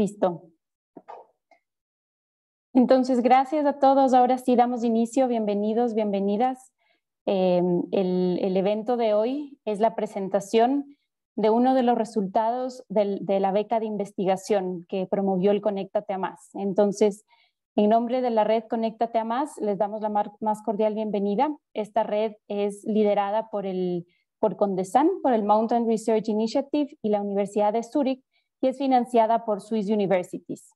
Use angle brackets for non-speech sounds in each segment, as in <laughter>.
Listo. Entonces, gracias a todos. Ahora sí damos inicio. Bienvenidos, bienvenidas. Em, el, evento de hoy es la presentación de uno de los resultados de la beca de investigación que promovió el Conéctate a Más. Entonces, en nombre de la red Conéctate a Más, les damos la más cordial bienvenida. Esta red es liderada por, el, por Condesan, por el Mountain Research Initiative y la Universidad de Zurich, y es financiada por Swiss Universities.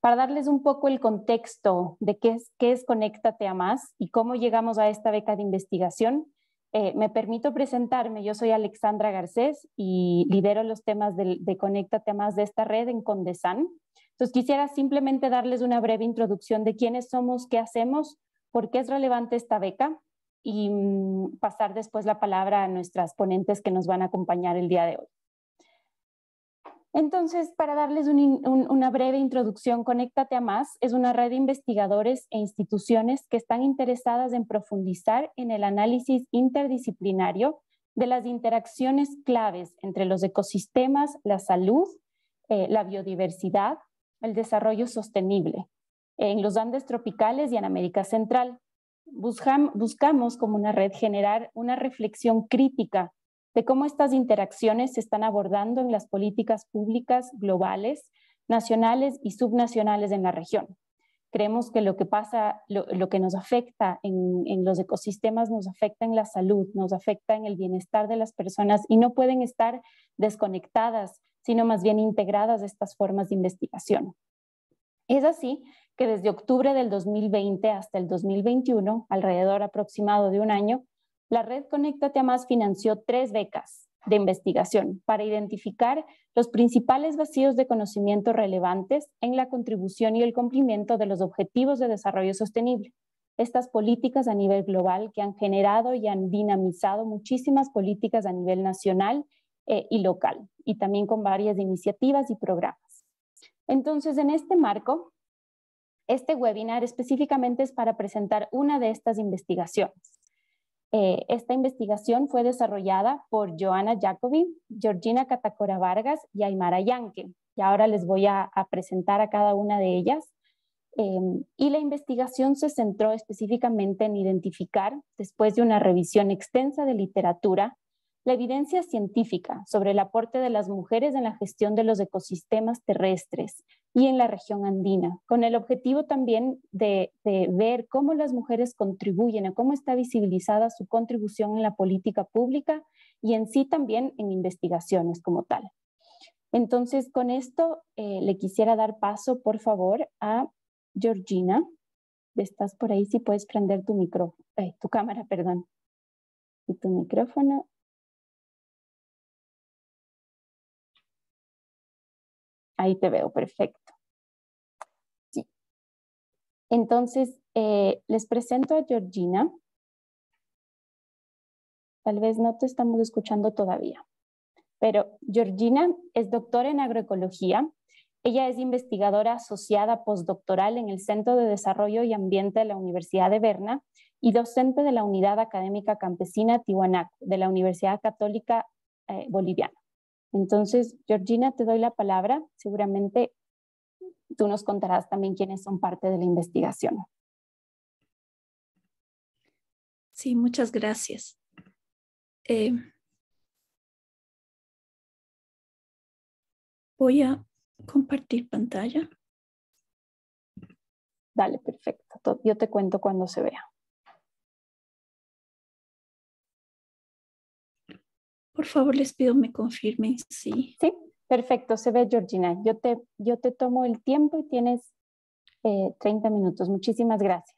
Para darles un poco el contexto de qué es, qué es Conéctate a Más y cómo llegamos a esta beca de investigación, eh, me permito presentarme. Yo soy Alexandra Garcés y lidero los temas de, de Conéctate a Más de esta red en Condesan. Entonces quisiera simplemente darles una breve introducción de quiénes somos, qué hacemos, por qué es relevante esta beca y mm, pasar después la palabra a nuestras ponentes que nos van a acompañar el día de hoy. Entonces, para darles una breve introducción, Conéctate a Más es una red de investigadores e instituciones que están interesadas en profundizar en el análisis interdisciplinario de las interacciones claves entre los ecosistemas, la salud, eh, la biodiversidad, el desarrollo sostenible en los Andes tropicales y en América Central. buscamos como una red generar una reflexión crítica de cómo estas interacciones se están abordando en las políticas públicas globales, nacionales y subnacionales en la región. Creemos que lo que pasa, lo, que nos afecta en, los ecosistemas, nos afecta en la salud, nos afecta en el bienestar de las personas y no pueden estar desconectadas, sino más bien integradas estas formas de investigación. Es así que desde octubre del 2020 hasta el 2021, alrededor aproximado de un año, la red Conéctate a Más financió tres becas de investigación para identificar los principales vacíos de conocimiento relevantes en la contribución y el cumplimiento de los objetivos de desarrollo sostenible. Estas políticas a nivel global que han generado y han dinamizado muchísimas políticas a nivel nacional eh, y local, y también con varias iniciativas y programas. Entonces, en este marco, este webinar específicamente es para presentar una de estas investigaciones eh, esta investigación fue desarrollada por Joana Jacobi, Georgina Catacora Vargas y Aymara Yanke Y ahora les voy a, presentar a cada una de ellas. Em, y la investigación se centró específicamente en identificar, después de una revisión extensa de literatura, la evidencia científica sobre el aporte de las mujeres en la gestión de los ecosistemas terrestres y en la región andina, con el objetivo también de, ver cómo las mujeres contribuyen, a cómo está visibilizada su contribución en la política pública y en sí también en investigaciones como tal. Entonces, con esto eh, le quisiera dar paso, por favor, a Georgina. Estás por ahí, si puedes prender tu micrófono, eh, tu cámara, perdón, y tu micrófono Ahí te veo, perfecto. Entonces, eh, les presento a Georgina. Tal vez no te estamos escuchando todavía, pero Georgina es doctora en agroecología. Ella es investigadora asociada postdoctoral en el Centro de Desarrollo y Ambiente de la Universidad de Berna y docente de la Unidad Académica Campesina Tiwanaku de la Universidad Católica eh, Boliviana. Entonces, Georgina, te doy la palabra. Seguramente tú nos contarás también quiénes son parte de la investigación. Sí, muchas gracias. Eh, voy a compartir pantalla. Dale, perfecto. Yo te cuento cuando se vea. Por favor, les pido me confirmen, sí. Sí, perfecto, se ve Georgina. Yo te, yo te tomo el tiempo y tienes 30 eh, minutos. Muchísimas gracias.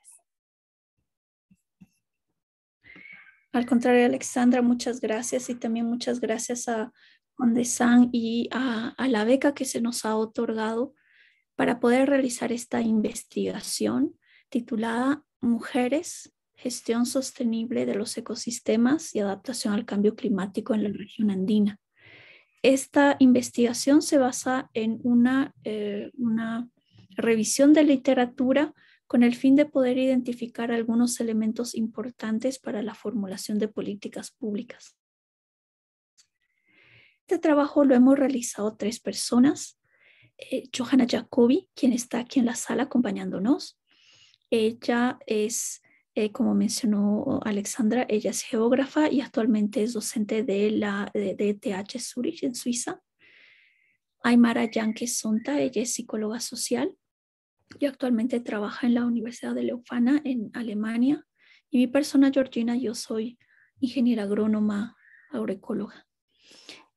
Al contrario, Alexandra, muchas gracias y también muchas gracias a San y a la beca que se nos ha otorgado para poder realizar esta investigación titulada Mujeres gestión sostenible de los ecosistemas y adaptación al cambio climático en la región andina. Esta investigación se basa en eh, una, revisión de literatura con el fin de poder identificar algunos elementos importantes para la formulación de políticas públicas. Este trabajo lo hemos realizado tres personas. Eh, Johanna Jacobi, quien está aquí en la sala acompañándonos. Ella es eh, como mencionó Alexandra, ella es geógrafa y actualmente es docente de la de, TH Zurich en Suiza. Aymara Yanke Sonta, ella es psicóloga social y actualmente trabaja en la Universidad de Leufana en Alemania. Y mi persona, Georgina, yo soy ingeniera agrónoma, agroecóloga.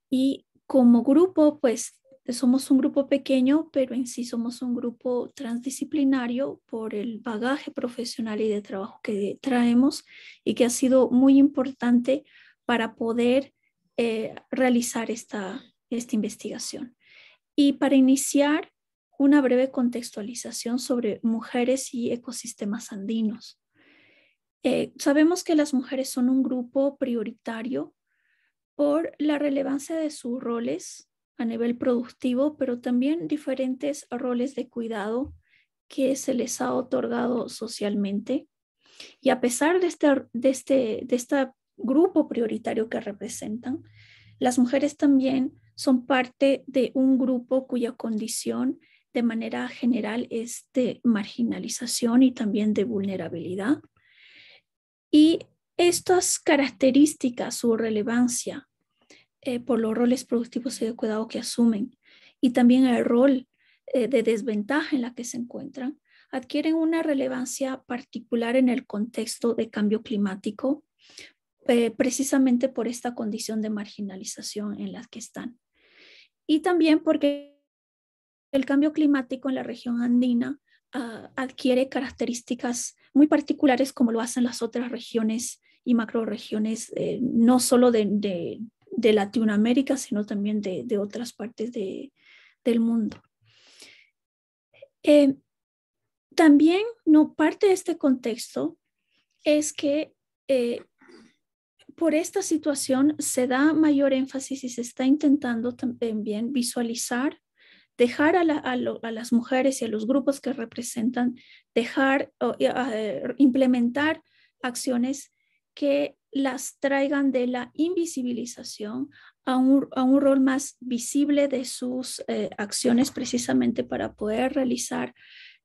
Y como grupo, pues somos un grupo pequeño, pero en sí somos un grupo transdisciplinario por el bagaje profesional y de trabajo que traemos y que ha sido muy importante para poder eh, realizar esta, investigación. Y para iniciar, una breve contextualización sobre mujeres y ecosistemas andinos. Eh, sabemos que las mujeres son un grupo prioritario por la relevancia de sus roles a nivel productivo, pero también diferentes roles de cuidado que se les ha otorgado socialmente. Y a pesar de este, de este, de este grupo prioritario que representan, las mujeres también son parte de un grupo cuya condición de manera general es de marginalización y también de vulnerabilidad. Y estas características, su relevancia, eh, por los roles productivos y de cuidado que asumen y también el rol eh, de desventaja en la que se encuentran, adquieren una relevancia particular en el contexto de cambio climático, eh, precisamente por esta condición de marginalización en la que están. Y también porque el cambio climático en la región andina ah, adquiere características muy particulares como lo hacen las otras regiones y macroregiones, eh, no solo de, de Latinoamérica, sino también de, otras partes del mundo. Eh, también no parte de este contexto es que eh, por esta situación se da mayor énfasis y se está intentando también visualizar, dejar a, las mujeres y a los grupos que representan, dejar, o, eh, implementar acciones que las traigan de la invisibilización a un, a un rol más visible de sus eh, acciones precisamente para poder realizar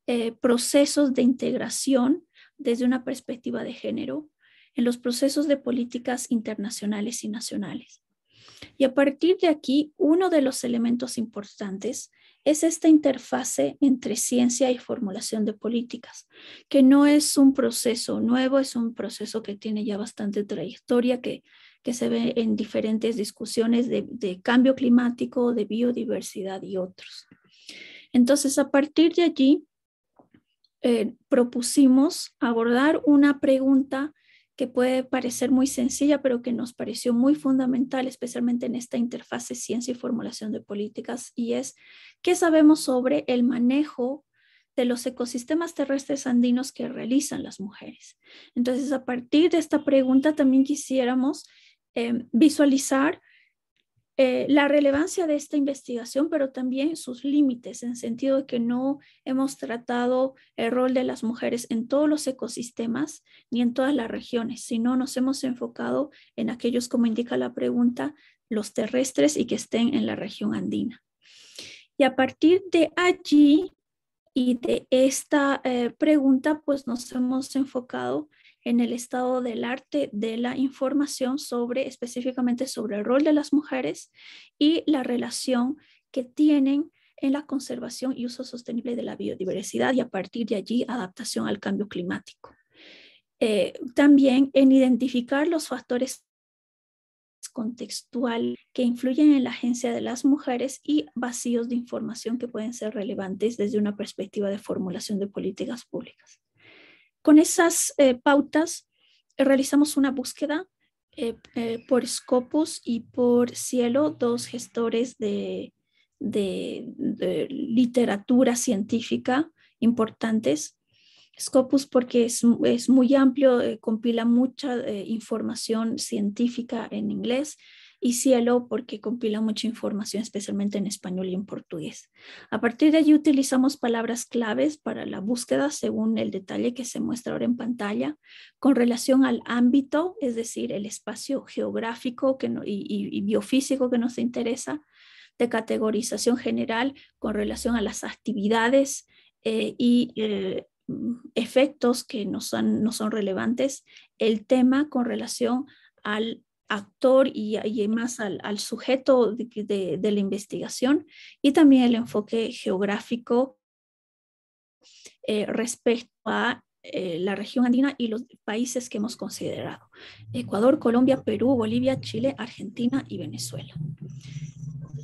eh, procesos de integración desde una perspectiva de género en los procesos de políticas internacionales y nacionales. Y a partir de aquí, uno de los elementos importantes es esta interfase entre ciencia y formulación de políticas, que no es un proceso nuevo, es un proceso que tiene ya bastante trayectoria, que, que se ve en diferentes discusiones de, cambio climático, de biodiversidad y otros. Entonces, a partir de allí, eh, propusimos abordar una pregunta que puede parecer muy sencilla, pero que nos pareció muy fundamental, especialmente en esta interfase ciencia y formulación de políticas, y es qué sabemos sobre el manejo de los ecosistemas terrestres andinos que realizan las mujeres. Entonces, a partir de esta pregunta, también quisiéramos em, visualizar eh, la relevancia de esta investigación, pero también sus límites, en sentido de que no hemos tratado el rol de las mujeres en todos los ecosistemas ni en todas las regiones, sino nos hemos enfocado en aquellos, como indica la pregunta, los terrestres y que estén en la región andina. Y a partir de allí y de esta eh, pregunta, pues nos hemos enfocado en el estado del arte de la información sobre específicamente sobre el rol de las mujeres y la relación que tienen en la conservación y uso sostenible de la biodiversidad y a partir de allí adaptación al cambio climático. Eh, también en identificar los factores contextual que influyen en la agencia de las mujeres y vacíos de información que pueden ser relevantes desde una perspectiva de formulación de políticas públicas. Con esas eh, pautas eh, realizamos una búsqueda eh, por Scopus y por Cielo, dos gestores de, literatura científica importantes Scopus porque es, muy amplio, compila mucha información científica en inglés y cielo porque compila mucha información, especialmente en español y en portugués. A partir de allí utilizamos palabras claves para la búsqueda según el detalle que se muestra ahora en pantalla con relación al ámbito, es decir, el espacio geográfico que y, biofísico que nos interesa, de categorización general con relación a las actividades eh, y eh, efectos que no no son relevantes, el tema con relación al actor y, además más al, sujeto de, la investigación y también el enfoque geográfico eh, respecto a eh, la región andina y los países que hemos considerado. Ecuador, Colombia, Perú, Bolivia, Chile, Argentina y Venezuela.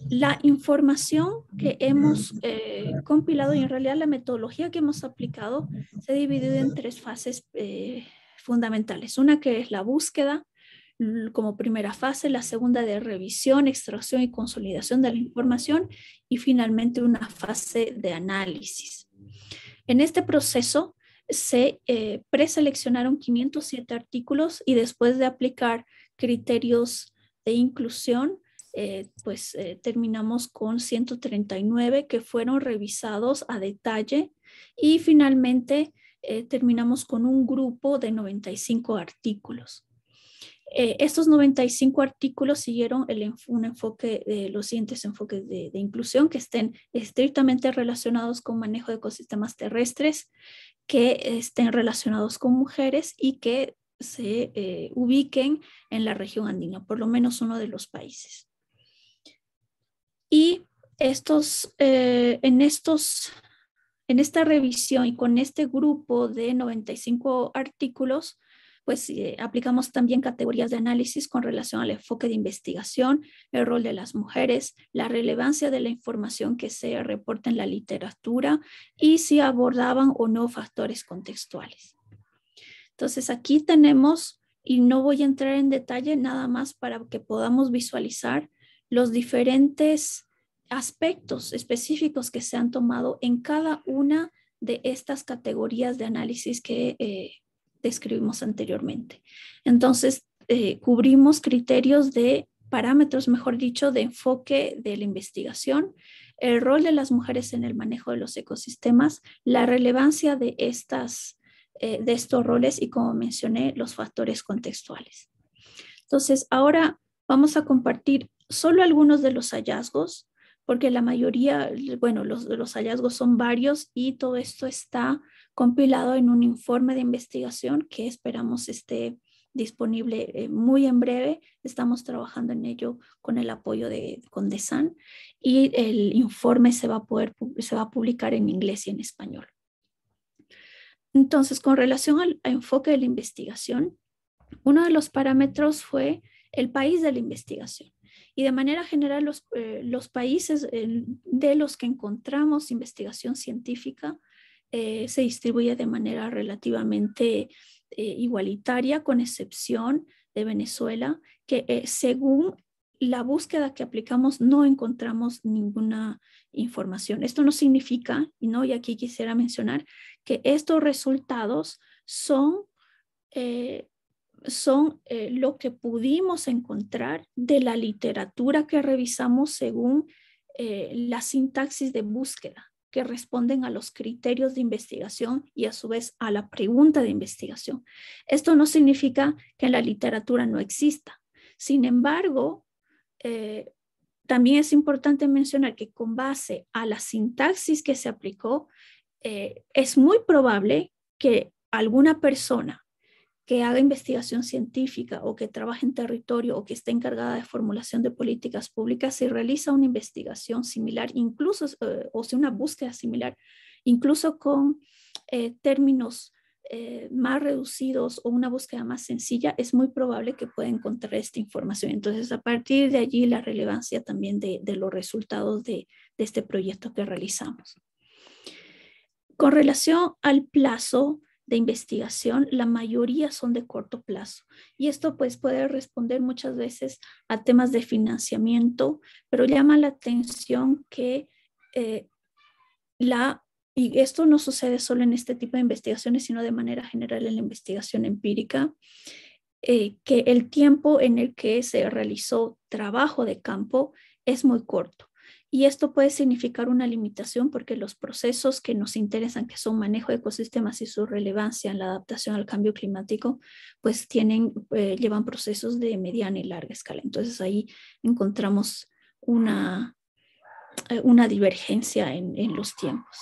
La información que hemos eh, compilado y en realidad la metodología que hemos aplicado se ha dividido en tres fases fundamentales. Una que es la búsqueda, como primera fase, la segunda de revisión, extracción y consolidación de la información y finalmente una fase de análisis. En este proceso se eh, preseleccionaron 507 artículos y después de aplicar criterios de inclusión, eh, pues eh, terminamos con 139 que fueron revisados a detalle y finalmente terminamos con un grupo de 95 artículos. Eh, estos 95 artículos siguieron un enfoque de los siguientes enfoques de, inclusión que estén estrictamente relacionados con manejo de ecosistemas terrestres, que estén relacionados con mujeres y que se eh, ubiquen en la región andina, por lo menos uno de los países. Y eh, en estos en esta revisión y con este grupo de 95 artículos, pues eh, aplicamos también categorías de análisis con relación al enfoque de investigación, el rol de las mujeres, la relevancia de la información que se reporta en la literatura y si abordaban o no factores contextuales. Entonces aquí tenemos, y no voy a entrar en detalle nada más para que podamos visualizar los diferentes aspectos específicos que se han tomado en cada una de estas categorías de análisis que eh, describimos anteriormente. Entonces, eh, cubrimos criterios de parámetros, mejor dicho, de enfoque de la investigación, el rol de las mujeres en el manejo de los ecosistemas, la relevancia de, estas, eh, de estos roles y, como mencioné, los factores contextuales. Entonces, ahora vamos a compartir solo algunos de los hallazgos porque la mayoría, bueno, los, los hallazgos son varios y todo esto está compilado en un informe de investigación que esperamos esté disponible eh, muy en breve. Estamos trabajando en ello con el apoyo de Condesan y el informe se va a poder se va a publicar en inglés y en español. Entonces, con relación al enfoque de la investigación, uno de los parámetros fue el país de la investigación. Y de manera general, los, eh, países eh, de los que encontramos investigación científica eh, se distribuye de manera relativamente igualitaria, con excepción de Venezuela, que según la búsqueda que aplicamos no encontramos ninguna información. Esto no significa, y no, y aquí quisiera mencionar que estos resultados son son eh, lo que pudimos encontrar de la literatura que revisamos según eh, la sintaxis de búsqueda que responden a los criterios de investigación y a su vez a la pregunta de investigación. Esto no significa que la literatura no exista. Sin embargo, eh, también es importante mencionar que con base a la sintaxis que se aplicó, es muy probable que alguna persona que haga investigación científica o que trabaje en territorio o que esté encargada de formulación de políticas públicas, si realiza una investigación similar, incluso, eh, o si una búsqueda similar, incluso con eh, términos eh, más reducidos o una búsqueda más sencilla, es muy probable que pueda encontrar esta información. Entonces, a partir de allí, la relevancia también de, los resultados de este proyecto que realizamos. Con relación al plazo, de investigación, la mayoría son de corto plazo. Y esto pues puede responder muchas veces a temas de financiamiento, pero llama la atención que eh, la, y esto no sucede solo en este tipo de investigaciones, sino de manera general en la investigación empírica, eh, que el tiempo en el que se realizó trabajo de campo es muy corto. Y esto puede significar una limitación porque los procesos que nos interesan, que son manejo de ecosistemas y su relevancia en la adaptación al cambio climático, pues tienen, eh, llevan procesos de mediana y larga escala. Entonces ahí encontramos una, eh, una divergencia en, en los tiempos.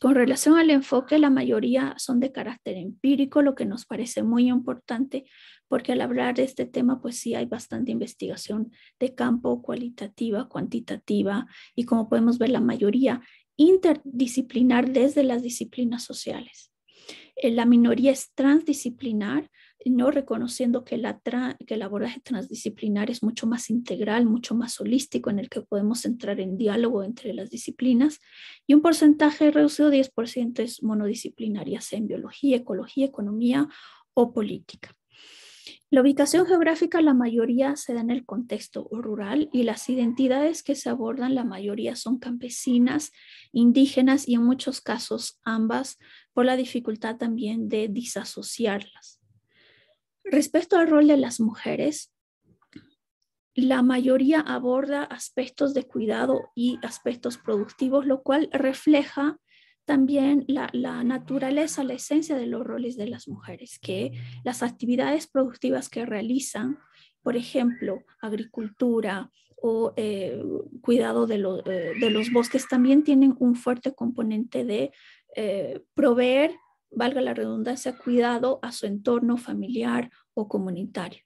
Con relación al enfoque, la mayoría son de carácter empírico, lo que nos parece muy importante porque al hablar de este tema, pues sí hay bastante investigación de campo cualitativa, cuantitativa, y como podemos ver, la mayoría interdisciplinar desde las disciplinas sociales. Eh, la minoría es transdisciplinar, no reconociendo que, la el abordaje transdisciplinar es mucho más integral, mucho más holístico, en el que podemos entrar en diálogo entre las disciplinas, y un porcentaje reducido, 10%, es monodisciplinarias sea en biología, ecología, economía o política. La ubicación geográfica la mayoría se da en el contexto rural y las identidades que se abordan la mayoría son campesinas, indígenas y en muchos casos ambas por la dificultad también de disasociarlas. Respecto al rol de las mujeres, la mayoría aborda aspectos de cuidado y aspectos productivos, lo cual refleja también la, naturaleza, la esencia de los roles de las mujeres, que las actividades productivas que realizan, por ejemplo, agricultura o eh, cuidado eh, de, los bosques, también tienen un fuerte componente de eh, proveer, valga la redundancia, cuidado a su entorno familiar o comunitario.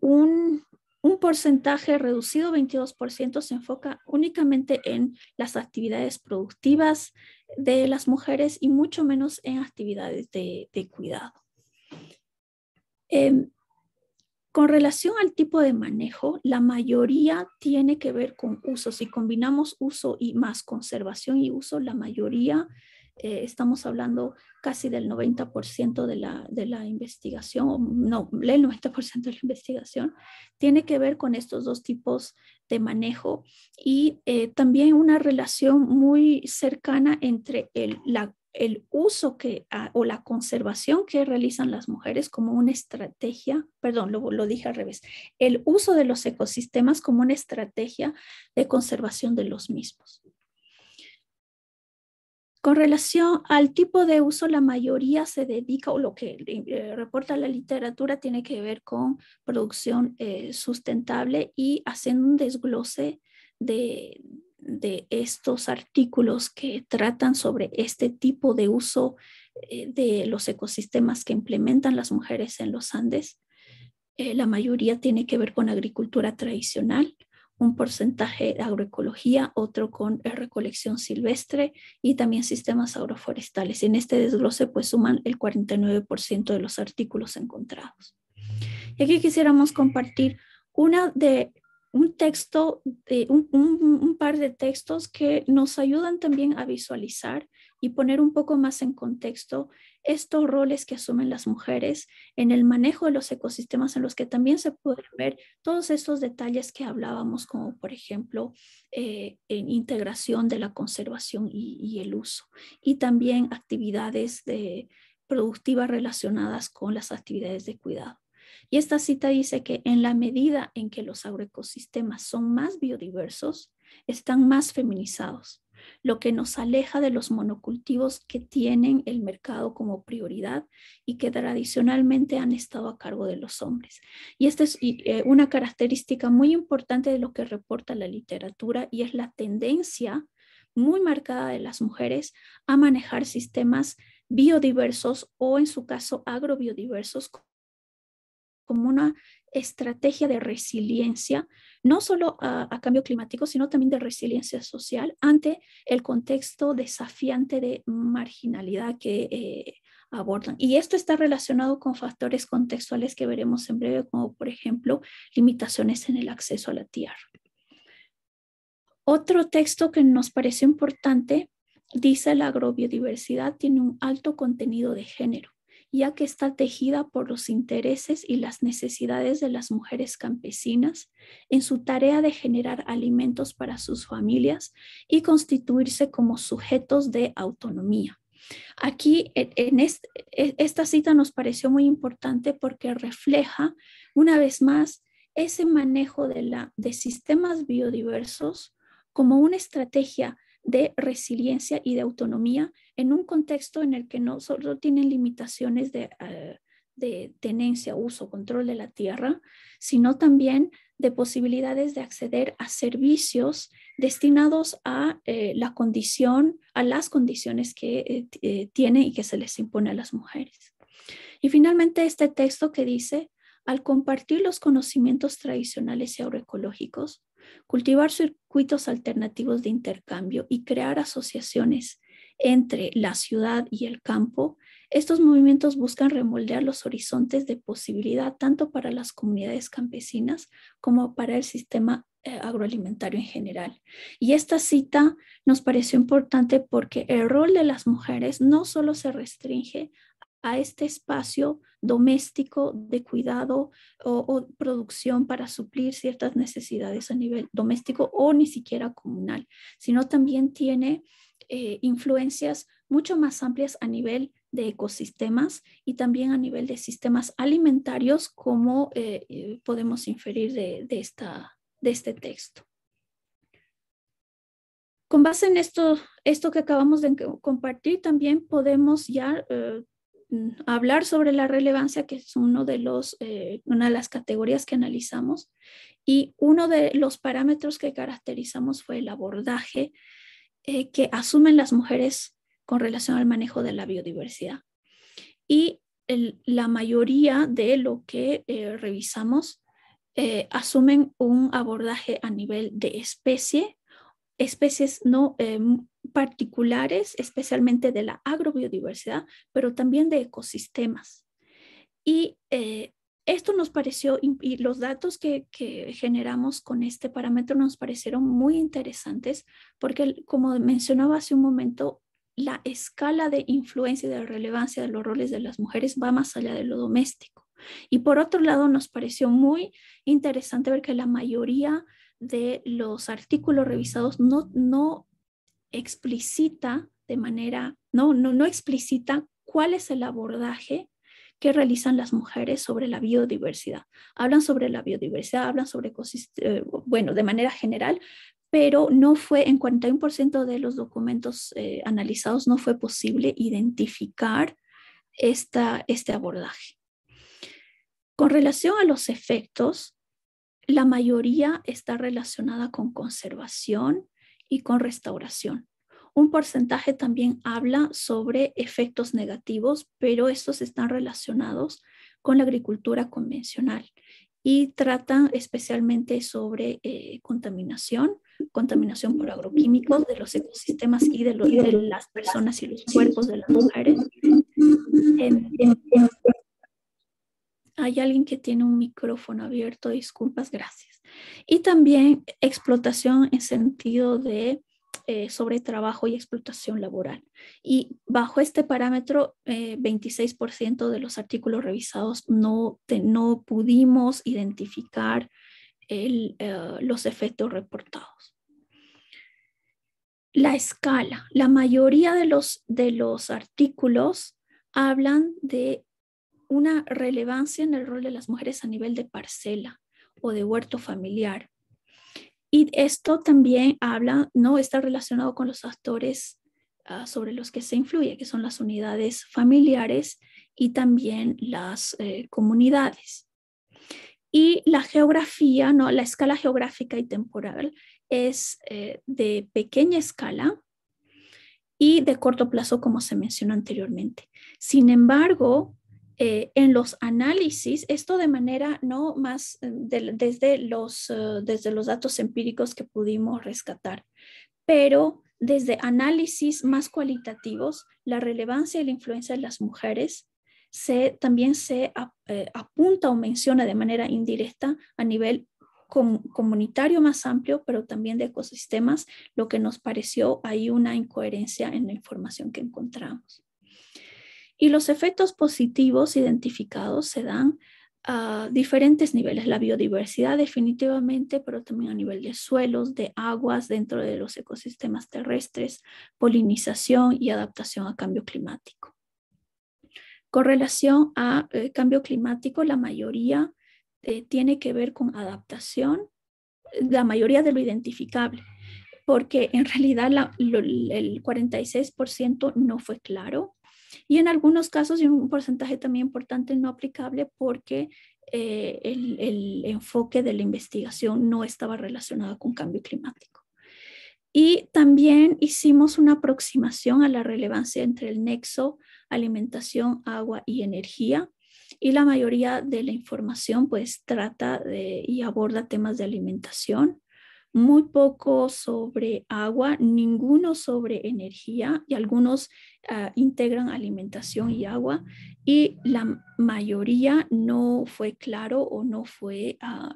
un un porcentaje reducido, 22%, se enfoca únicamente en las actividades productivas de las mujeres y mucho menos en actividades de, cuidado. Em, con relación al tipo de manejo, la mayoría tiene que ver con uso. Si combinamos uso y más conservación y uso, la mayoría eh, estamos hablando casi del 90% de la, investigación, no, el 90% de la investigación, tiene que ver con estos dos tipos de manejo y eh, también una relación muy cercana entre el, uso ah, o la conservación que realizan las mujeres como una estrategia, perdón, lo dije al revés, el uso de los ecosistemas como una estrategia de conservación de los mismos. Con relación al tipo de uso, la mayoría se dedica o lo que reporta la literatura tiene que ver con producción eh, sustentable y haciendo un desglose de, estos artículos que tratan sobre este tipo de uso eh, de los ecosistemas que implementan las mujeres en los Andes. Eh, la mayoría tiene que ver con agricultura tradicional, un porcentaje de agroecología, otro con eh, recolección silvestre y también sistemas agroforestales. En este desglose pues suman el 49% de los artículos encontrados. Y aquí quisiéramos compartir una de un texto, de un par de textos que nos ayudan también a visualizar y poner un poco más en contexto estos roles que asumen las mujeres en el manejo de los ecosistemas en los que también se pueden ver todos estos detalles que hablábamos, como por ejemplo eh, en integración de la conservación y, el uso, y también actividades de, productivas relacionadas con las actividades de cuidado. Y esta cita dice que en la medida en que los agroecosistemas son más biodiversos, están más feminizados lo que nos aleja de los monocultivos que tienen el mercado como prioridad y que tradicionalmente han estado a cargo de los hombres. Y esta eh, es una característica muy importante de lo que reporta la literatura y es la tendencia muy marcada de las mujeres a manejar sistemas biodiversos o en su caso agrobiodiversos como una estrategia de resiliencia, no solo a, cambio climático, sino también de resiliencia social ante el contexto desafiante de marginalidad que eh, abordan. Y esto está relacionado con factores contextuales que veremos en breve, como por ejemplo limitaciones en el acceso a la tierra. Otro texto que nos pareció importante dice la agrobiodiversidad tiene un alto contenido de género ya que está tejida por los intereses y las necesidades de las mujeres campesinas en su tarea de generar alimentos para sus familias y constituirse como sujetos de autonomía. Aquí, en e, esta cita nos pareció muy importante porque refleja, una vez más, ese manejo de sistemas biodiversos como una estrategia de resiliencia y de autonomía en un contexto en el que no solo tienen limitaciones eh, de, tenencia, uso, control de la tierra, sino también de posibilidades de acceder a servicios destinados a eh, la condición, a las condiciones que eh, tiene y que se les impone a las mujeres. Y finalmente este texto que dice, al compartir los conocimientos tradicionales y agroecológicos, cultivar circuitos alternativos de intercambio y crear asociaciones entre la ciudad y el campo, estos movimientos buscan remoldear los horizontes de posibilidad tanto para las comunidades campesinas como para el sistema eh, agroalimentario en general. Y esta cita nos pareció importante porque el rol de las mujeres no solo se restringe a este espacio doméstico de cuidado o, producción para suplir ciertas necesidades a nivel doméstico o ni siquiera comunal, sino también tiene eh, influencias mucho más amplias a nivel de ecosistemas y también a nivel de sistemas alimentarios, como eh, eh, podemos inferir de, esta, de este texto. Con base en esto, esto que acabamos de compartir, también podemos ya Mm, hablar sobre la relevancia, que es uno de los, eh, una de las categorías que analizamos. Y uno de los parámetros que caracterizamos fue el abordaje eh, que asumen las mujeres con relación al manejo de la biodiversidad. Y la mayoría de lo que eh, revisamos asumen un abordaje a nivel de especie, especies no em, particulares, especialmente de la agrobiodiversidad, pero también de ecosistemas. Y eh, esto nos pareció, y los datos que, que, generamos con este parámetro nos parecieron muy interesantes, porque como mencionaba hace un momento, la escala de influencia y de relevancia de los roles de las mujeres va más allá de lo doméstico. Y por otro lado, nos pareció muy interesante ver que la mayoría de los artículos revisados no, no explicita de manera, no, no, no explicita cuál es el abordaje que realizan las mujeres sobre la biodiversidad. Hablan sobre la biodiversidad, hablan sobre ecosistemas, eh, bueno, de manera general, pero no fue, en 41% de los documentos eh, analizados, no fue posible identificar esta, este abordaje. Con relación a los efectos, la mayoría está relacionada con conservación, y con restauración. Un porcentaje también habla sobre efectos negativos, pero estos están relacionados con la agricultura convencional y tratan especialmente sobre eh, contaminación, contaminación por agroquímicos de los ecosistemas y de, las personas y los cuerpos de las mujeres. en hay alguien que tiene un micrófono abierto, disculpas, gracias. Y también explotación en sentido de eh, sobre trabajo y explotación laboral. Y bajo este parámetro, 26% eh, de los artículos revisados no, no pudimos identificar el, eh, los efectos reportados. La escala. La mayoría de los, de los artículos hablan de una relevancia en el rol de las mujeres a nivel de parcela o de huerto familiar. Y esto también habla, no está relacionado con los actores ah, sobre los que se influye, que son las unidades familiares y también las eh, comunidades. Y la geografía, ¿no? la escala geográfica y temporal es eh, de pequeña escala y de corto plazo, como se mencionó anteriormente. Sin embargo, eh, en los análisis, esto de manera no más eh, desde, los, eh, desde los datos empíricos que pudimos rescatar, pero desde análisis más cualitativos, la relevancia y la influencia de las mujeres también se apunta o menciona de manera indirecta a nivel comunitario más amplio, pero también de ecosistemas, lo que nos pareció hay una incoherencia en la información que encontramos. Y los efectos positivos identificados se dan a diferentes niveles, la biodiversidad definitivamente, pero también a nivel de suelos, de aguas dentro de los ecosistemas terrestres, polinización y adaptación a cambio climático. Con relación a eh, cambio climático, la mayoría eh, tiene que ver con adaptación, la mayoría de lo identificable, porque en realidad el 46% no fue claro, y en algunos casos, y un porcentaje también importante, no aplicable porque eh, el, enfoque de la investigación no estaba relacionado con cambio climático. Y también hicimos una aproximación a la relevancia entre el nexo alimentación, agua y energía. Y la mayoría de la información pues trata y aborda temas de alimentación muy poco sobre agua, ninguno sobre energía y algunos ah, integran alimentación y agua y la mayoría no fue claro o no fue, ah,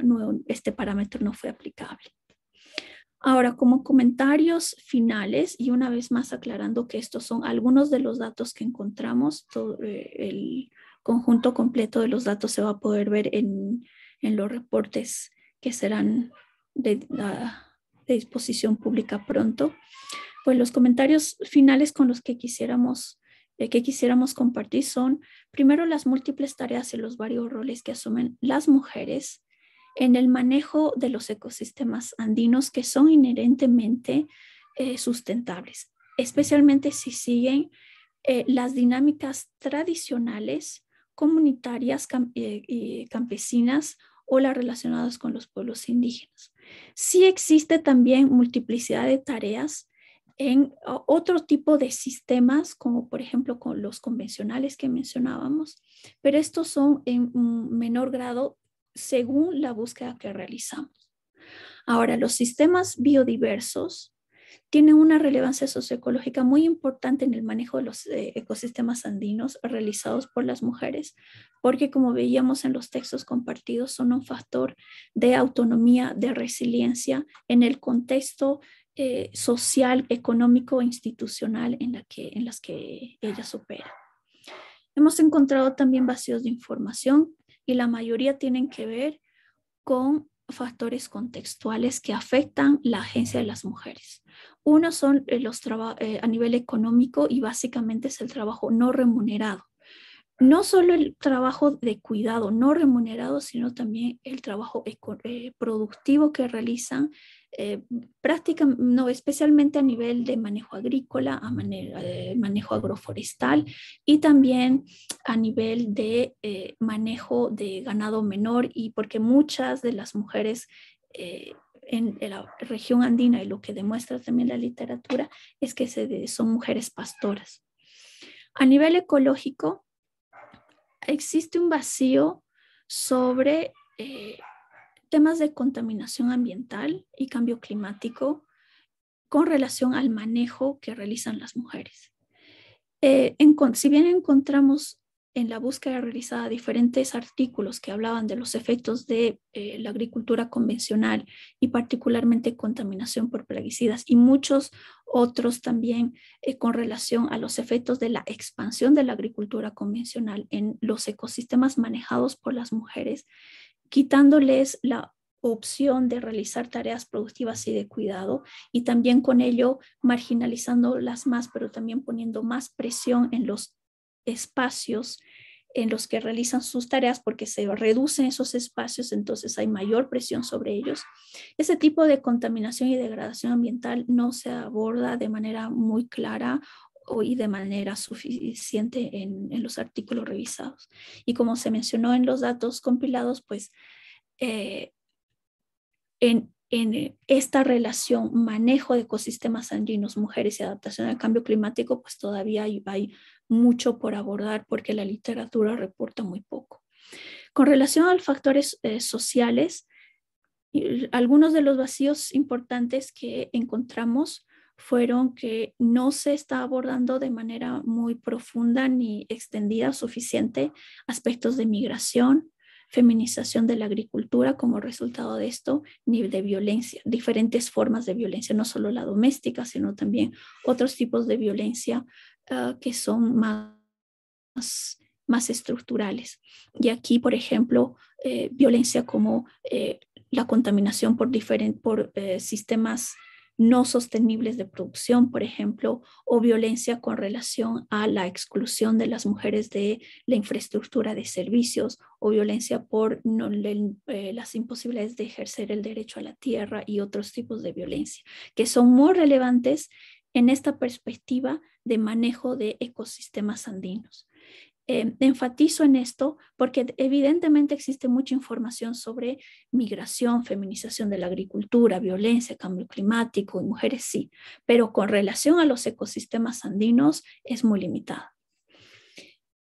este parámetro no fue aplicable. Ahora, como comentarios finales, y una vez más aclarando que estos son algunos de los datos que encontramos, eh, el conjunto completo de los datos se va a poder ver en, en los reportes que serán de, disposición pública pronto. Pues los comentarios finales con los que quisiéramos eh, que quisiéramos compartir son, primero, las múltiples tareas y los varios roles que asumen las mujeres en el manejo de los ecosistemas andinos que son inherentemente eh, sustentables, especialmente si siguen eh, las dinámicas tradicionales, comunitarias y campesinas o las relacionadas con los pueblos indígenas. Sí existe también multiplicidad de tareas en otro tipo de sistemas, como por ejemplo con los convencionales que mencionábamos, pero estos son en menor grado según la búsqueda que realizamos. Ahora, los sistemas biodiversos tiene una relevancia socioecológica muy importante en el manejo de los eh, ecosistemas andinos realizados por las mujeres, porque como veíamos en los textos compartidos, son un factor de autonomía, de resiliencia en el contexto eh, social, económico e institucional en, la que, en las que ellas operan. Hemos encontrado también vacíos de información y la mayoría tienen que ver con factores contextuales que afectan la agencia de las mujeres. Uno son eh, los eh, a nivel económico y básicamente es el trabajo no remunerado no solo el trabajo de cuidado no remunerado, sino también el trabajo eh, productivo que realizan, eh, no, especialmente a nivel de manejo agrícola, a eh, manejo agroforestal y también a nivel de eh, manejo de ganado menor y porque muchas de las mujeres en la región andina y lo que demuestra también la literatura es que son mujeres pastoras. A nivel ecológico, existe un vacío sobre eh, temas de contaminación ambiental y cambio climático con relación al manejo que realizan las mujeres. Eh, si bien encontramos en la búsqueda realizada diferentes artículos que hablaban de los efectos de eh, la agricultura convencional y particularmente contaminación por plaguicidas y muchos otros también eh, con relación a los efectos de la expansión de la agricultura convencional en los ecosistemas manejados por las mujeres, quitándoles la opción de realizar tareas productivas y de cuidado y también con ello marginalizando las más, pero también poniendo más presión en los espacios en los que realizan sus tareas porque se reducen esos espacios, entonces hay mayor presión sobre ellos. Ese tipo de contaminación y degradación ambiental no se aborda de manera muy clara y de manera suficiente en, los artículos revisados. Y como se mencionó en los datos compilados, pues eh, en, eh, esta relación manejo de ecosistemas andinos, mujeres y adaptación al cambio climático, pues todavía hay mucho por abordar porque la literatura reporta muy poco. Con relación a los factores eh, sociales, algunos de los vacíos importantes que encontramos fueron que no se está abordando de manera muy profunda ni extendida suficiente aspectos de migración, feminización de la agricultura como resultado de esto, ni de violencia, diferentes formas de violencia, no solo la doméstica, sino también otros tipos de violencia Ah, que son más, más estructurales. Y aquí, por ejemplo, eh, violencia como eh, la contaminación por, eh, sistemas no sostenibles de producción, por ejemplo, o violencia con relación a la exclusión de las mujeres de la infraestructura de servicios, o violencia por las imposibilidades de ejercer el derecho a la tierra y otros tipos de violencia, que son muy relevantes en esta perspectiva de manejo de ecosistemas andinos. Eh, enfatizo en esto porque evidentemente existe mucha información sobre migración, feminización de la agricultura, violencia, cambio climático y mujeres sí, pero con relación a los ecosistemas andinos es muy limitada.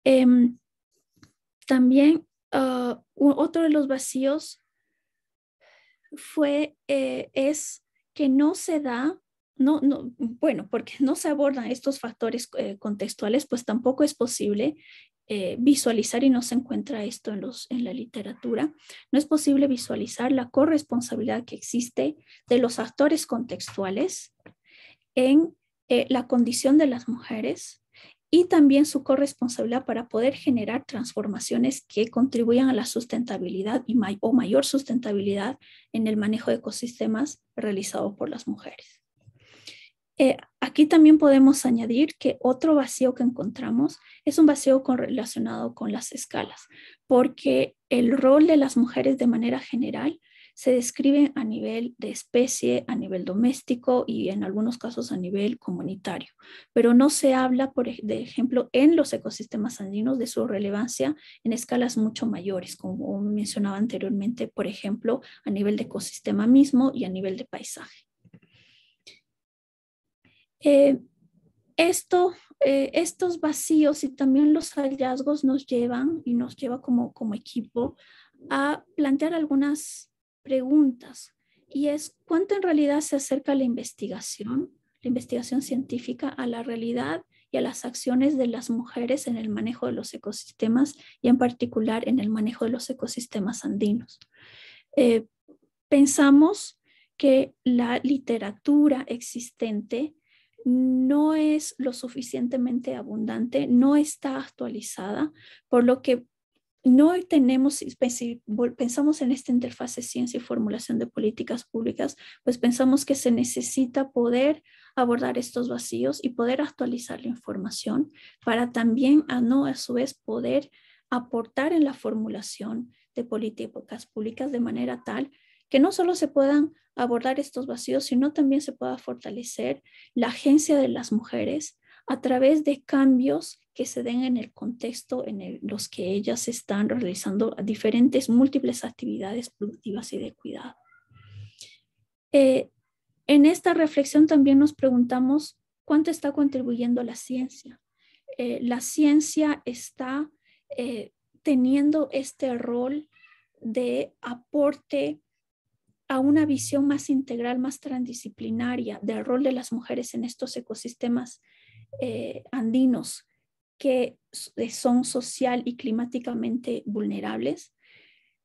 Em, también ah, otro de los vacíos fue, eh, es que no se da no, no, bueno, porque no se abordan estos factores eh, contextuales, pues tampoco es posible eh, visualizar, y no se encuentra esto en, los, en la literatura, no es posible visualizar la corresponsabilidad que existe de los actores contextuales en eh, la condición de las mujeres y también su corresponsabilidad para poder generar transformaciones que contribuyan a la sustentabilidad y o mayor sustentabilidad en el manejo de ecosistemas realizado por las mujeres. Eh, aquí también podemos añadir que otro vacío que encontramos es un vacío con, relacionado con las escalas, porque el rol de las mujeres de manera general se describe a nivel de especie, a nivel doméstico y en algunos casos a nivel comunitario, pero no se habla, por ejemplo, en los ecosistemas andinos de su relevancia en escalas mucho mayores, como mencionaba anteriormente, por ejemplo, a nivel de ecosistema mismo y a nivel de paisaje. Eh, eh, estos vacíos y también los hallazgos nos llevan y nos lleva como, como equipo a plantear algunas preguntas y es cuánto en realidad se acerca la investigación, la investigación científica a la realidad y a las acciones de las mujeres en el manejo de los ecosistemas y en particular en el manejo de los ecosistemas andinos. Eh, pensamos que la literatura existente no es lo suficientemente abundante, no está actualizada, por lo que no tenemos, pensamos en esta interfase ciencia y formulación de políticas públicas, pues pensamos que se necesita poder abordar estos vacíos y poder actualizar la información para también, a no a su vez, poder aportar en la formulación de políticas públicas de manera tal que no solo se puedan abordar estos vacíos, sino también se pueda fortalecer la agencia de las mujeres a través de cambios que se den en el contexto en los que ellas están realizando diferentes múltiples actividades productivas y de cuidado. Eh, en esta reflexión también nos preguntamos cuánto está contribuyendo la ciencia. Eh, la ciencia está eh, teniendo este rol de aporte a una visión más integral, más transdisciplinaria del rol de las mujeres en estos ecosistemas eh, andinos que eh, son social y climáticamente vulnerables.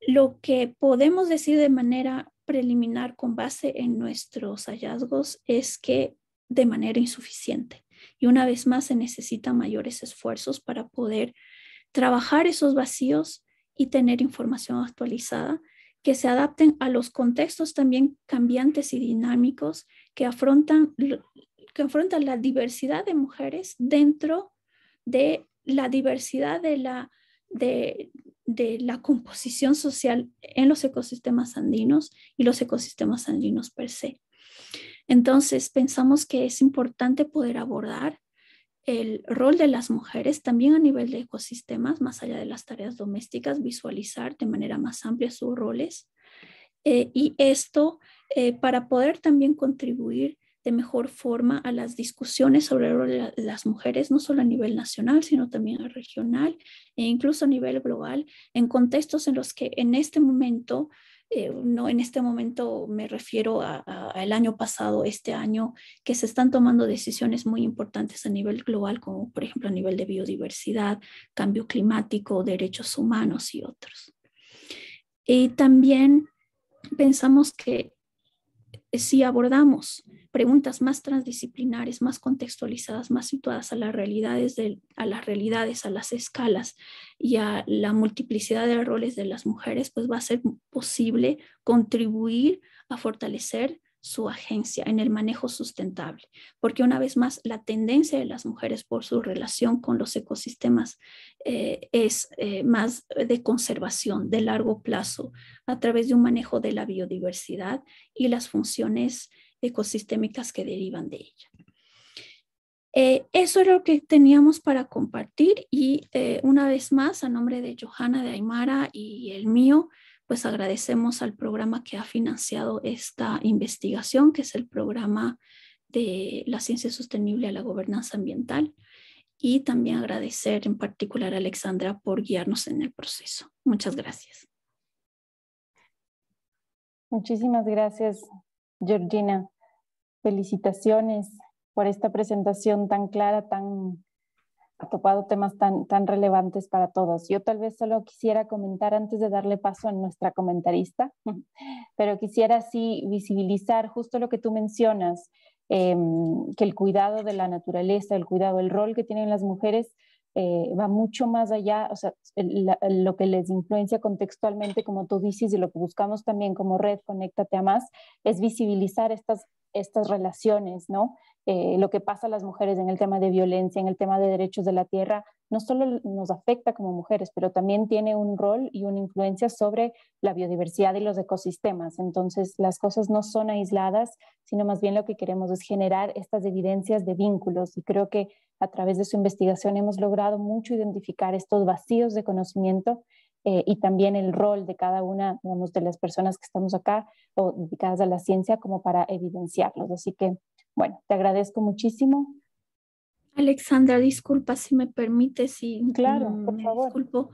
Lo que podemos decir de manera preliminar con base en nuestros hallazgos es que de manera insuficiente. Y una vez más se necesitan mayores esfuerzos para poder trabajar esos vacíos y tener información actualizada que se adapten a los contextos también cambiantes y dinámicos que afrontan, que afrontan la diversidad de mujeres dentro de la diversidad de la, de la composición social en los ecosistemas andinos y los ecosistemas andinos per se. Entonces, pensamos que es importante poder abordar el rol de las mujeres también a nivel de ecosistemas, más allá de las tareas domésticas, visualizar de manera más amplia sus roles. Eh, y esto eh, para poder también contribuir de mejor forma a las discusiones sobre el rol de, las mujeres, no solo a nivel nacional, sino también a regional e incluso a nivel global, en contextos en los que en este momento eh, no en este momento me refiero al año pasado, este año, que se están tomando decisiones muy importantes a nivel global, como por ejemplo a nivel de biodiversidad, cambio climático, derechos humanos y otros. Y también pensamos que si abordamos preguntas más transdisciplinares, más contextualizadas, más situadas a las realidades, a las realidades, a las escalas y a la multiplicidad de roles de las mujeres, pues va a ser posible contribuir a fortalecer su agencia en el manejo sustentable, porque una vez más la tendencia de las mujeres por su relación con los ecosistemas eh, es eh, más de conservación de largo plazo a través de un manejo de la biodiversidad y las funciones ecosistémicas que derivan de ella. Eh, eso era lo que teníamos para compartir y una vez más a nombre de Johanna de Aymara y el mío, pues agradecemos al programa que ha financiado esta investigación, que es el programa de la ciencia sostenible a la gobernanza ambiental. Y también agradecer en particular a Alexandra por guiarnos en el proceso. Muchas gracias. Muchísimas gracias, Georgina. Felicitaciones por esta presentación tan clara, tan topado temas tan, tan relevantes para todos. Yo tal vez solo quisiera comentar antes de darle paso a nuestra comentarista, <laughs> pero quisiera así visibilizar justo lo que tú mencionas, em, que el cuidado de la naturaleza, el cuidado, el rol que tienen las mujeres eh, va mucho más allá, o sea, lo que les influencia contextualmente, como tú dices, y lo que buscamos también como red, conéctate a más, es visibilizar estas estas relaciones, ¿no? Eh, lo que pasa a las mujeres en el tema de violencia, en el tema de derechos de la tierra, no solo nos afecta como mujeres, pero también tiene un rol y una influencia sobre la biodiversidad y los ecosistemas. Entonces, las cosas no son aisladas, sino más bien lo que queremos es generar estas evidencias de vínculos. Y creo que a través de su investigación hemos logrado mucho identificar estos vacíos de conocimiento eh, y también el rol de cada una, digamos, de las personas que estamos acá o dedicadas a la ciencia como para evidenciarlos. Así que, bueno, te agradezco muchísimo. Alexandra, disculpa si me permites si claro, mm, disculpo.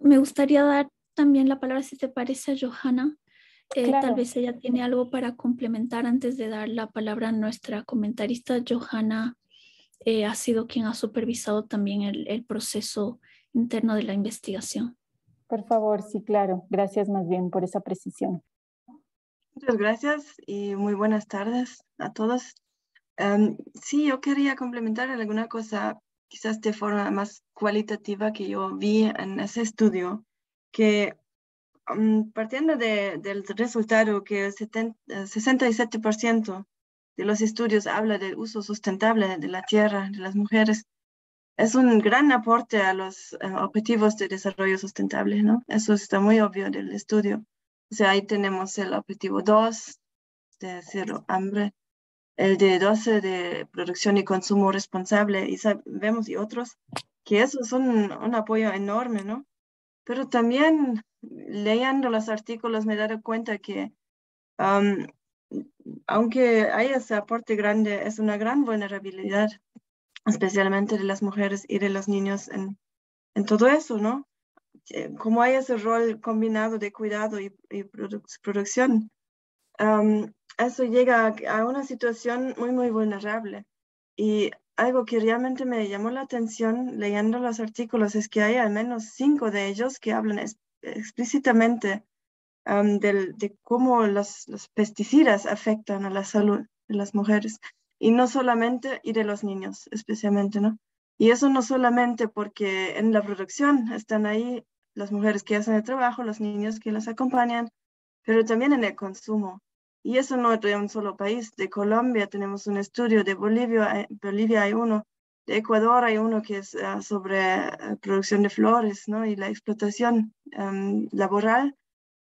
me gustaría dar también la palabra, si te parece, a Johanna. Eh, tal vez ella tiene algo para complementar antes de dar la palabra a nuestra comentarista. Johanna eh, ha sido quien ha supervisado también el proceso interno de la investigación. Por favor, sí, claro. Gracias más bien por esa precisión. Muchas gracias y muy buenas tardes a todos. Em, sí, yo quería complementar alguna cosa quizás de forma más cualitativa que yo vi en ese estudio, que em, partiendo del resultado que el 67% eh, de los estudios habla del uso sustentable de la tierra de las mujeres, es un gran aporte a los eh, objetivos de desarrollo sustentable, ¿no? Eso está muy obvio del estudio. O sea, ahí tenemos el objetivo 2 de cero hambre, el de 12 de producción y consumo responsable, y sabemos y otros, que eso es un, apoyo enorme, ¿no? Pero también leyendo los artículos me he dado cuenta que aunque hay ese aporte grande, es una gran vulnerabilidad especialmente de las mujeres y de los niños en, todo eso, ¿no? Eh, Como hay ese rol combinado de cuidado y, producción, eso llega a una situación muy, muy vulnerable. Y algo que realmente me llamó la atención leyendo los artículos es que hay al menos cinco de ellos que hablan explícitamente de cómo los, pesticidas afectan a la salud de las mujeres y no solamente, y de los niños especialmente, ¿no? Y eso no solamente porque en la producción están ahí las mujeres que hacen el trabajo, los niños que las acompañan, pero también en el consumo. Y eso no es de un solo país, de Colombia tenemos un estudio, de Bolivia, eh, Bolivia hay uno, de Ecuador hay uno que es ah, sobre eh, producción de flores ¿no? y la explotación em, laboral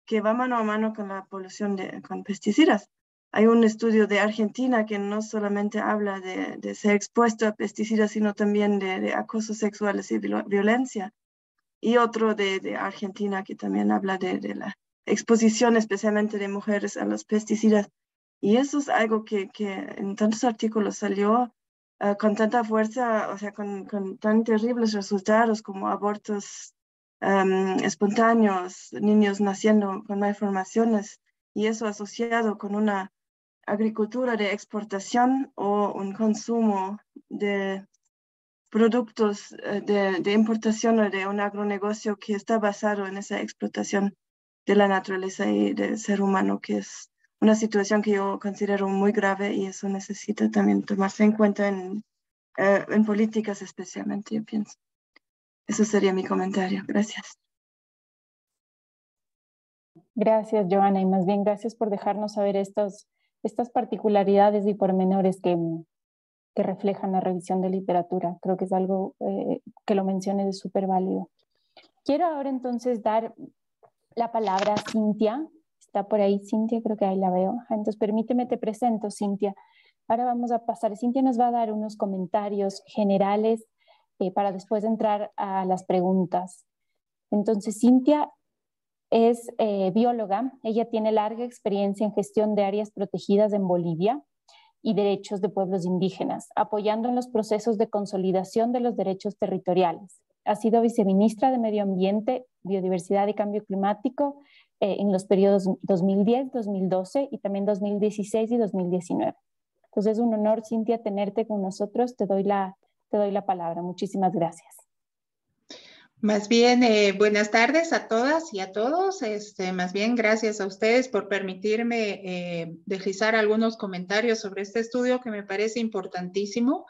que va mano a mano con la polución de, con pesticidas hay un estudio de Argentina que no solamente habla de, ser expuesto a pesticidas, sino también de, de acosos sexuales y violencia. Y otro de, Argentina que también habla de, la exposición especialmente de mujeres a los pesticidas. Y eso es algo que, que en tantos artículos salió eh, con tanta fuerza, o sea, con, con tan terribles resultados como abortos em, espontáneos, niños naciendo con malformaciones y eso asociado con una agricultura de exportación o un consumo de productos eh, de, importación o de un agronegocio que está basado en esa explotación de la naturaleza y del ser humano, que es una situación que yo considero muy grave y eso necesita también tomarse en cuenta en, eh, en políticas especialmente, yo pienso. Eso sería mi comentario. Gracias. Gracias, Joana, y más bien gracias por dejarnos saber estos estas particularidades y pormenores que, reflejan la revisión de literatura. Creo que es algo eh, que lo mencioné de súper válido. Quiero ahora entonces dar la palabra a Cintia. Está por ahí Cintia, creo que ahí la veo. Ah, entonces permíteme, te presento Cintia. Ahora vamos a pasar. Cintia nos va a dar unos comentarios generales eh, para después entrar a las preguntas. Entonces, Cintia, es eh, bióloga. Ella tiene larga experiencia en gestión de áreas protegidas en Bolivia y derechos de pueblos indígenas, apoyando en los procesos de consolidación de los derechos territoriales. Ha sido viceministra de Medio Ambiente, Biodiversidad y Cambio Climático eh, en los periodos 2010, 2012 y también 2016 y 2019. Entonces es un honor, Cintia, tenerte con nosotros. Te doy la, te doy la palabra. Muchísimas gracias. Más bien, eh, buenas tardes a todas y a todos. Este, más bien, gracias a ustedes por permitirme eh, deslizar algunos comentarios sobre este estudio que me parece importantísimo.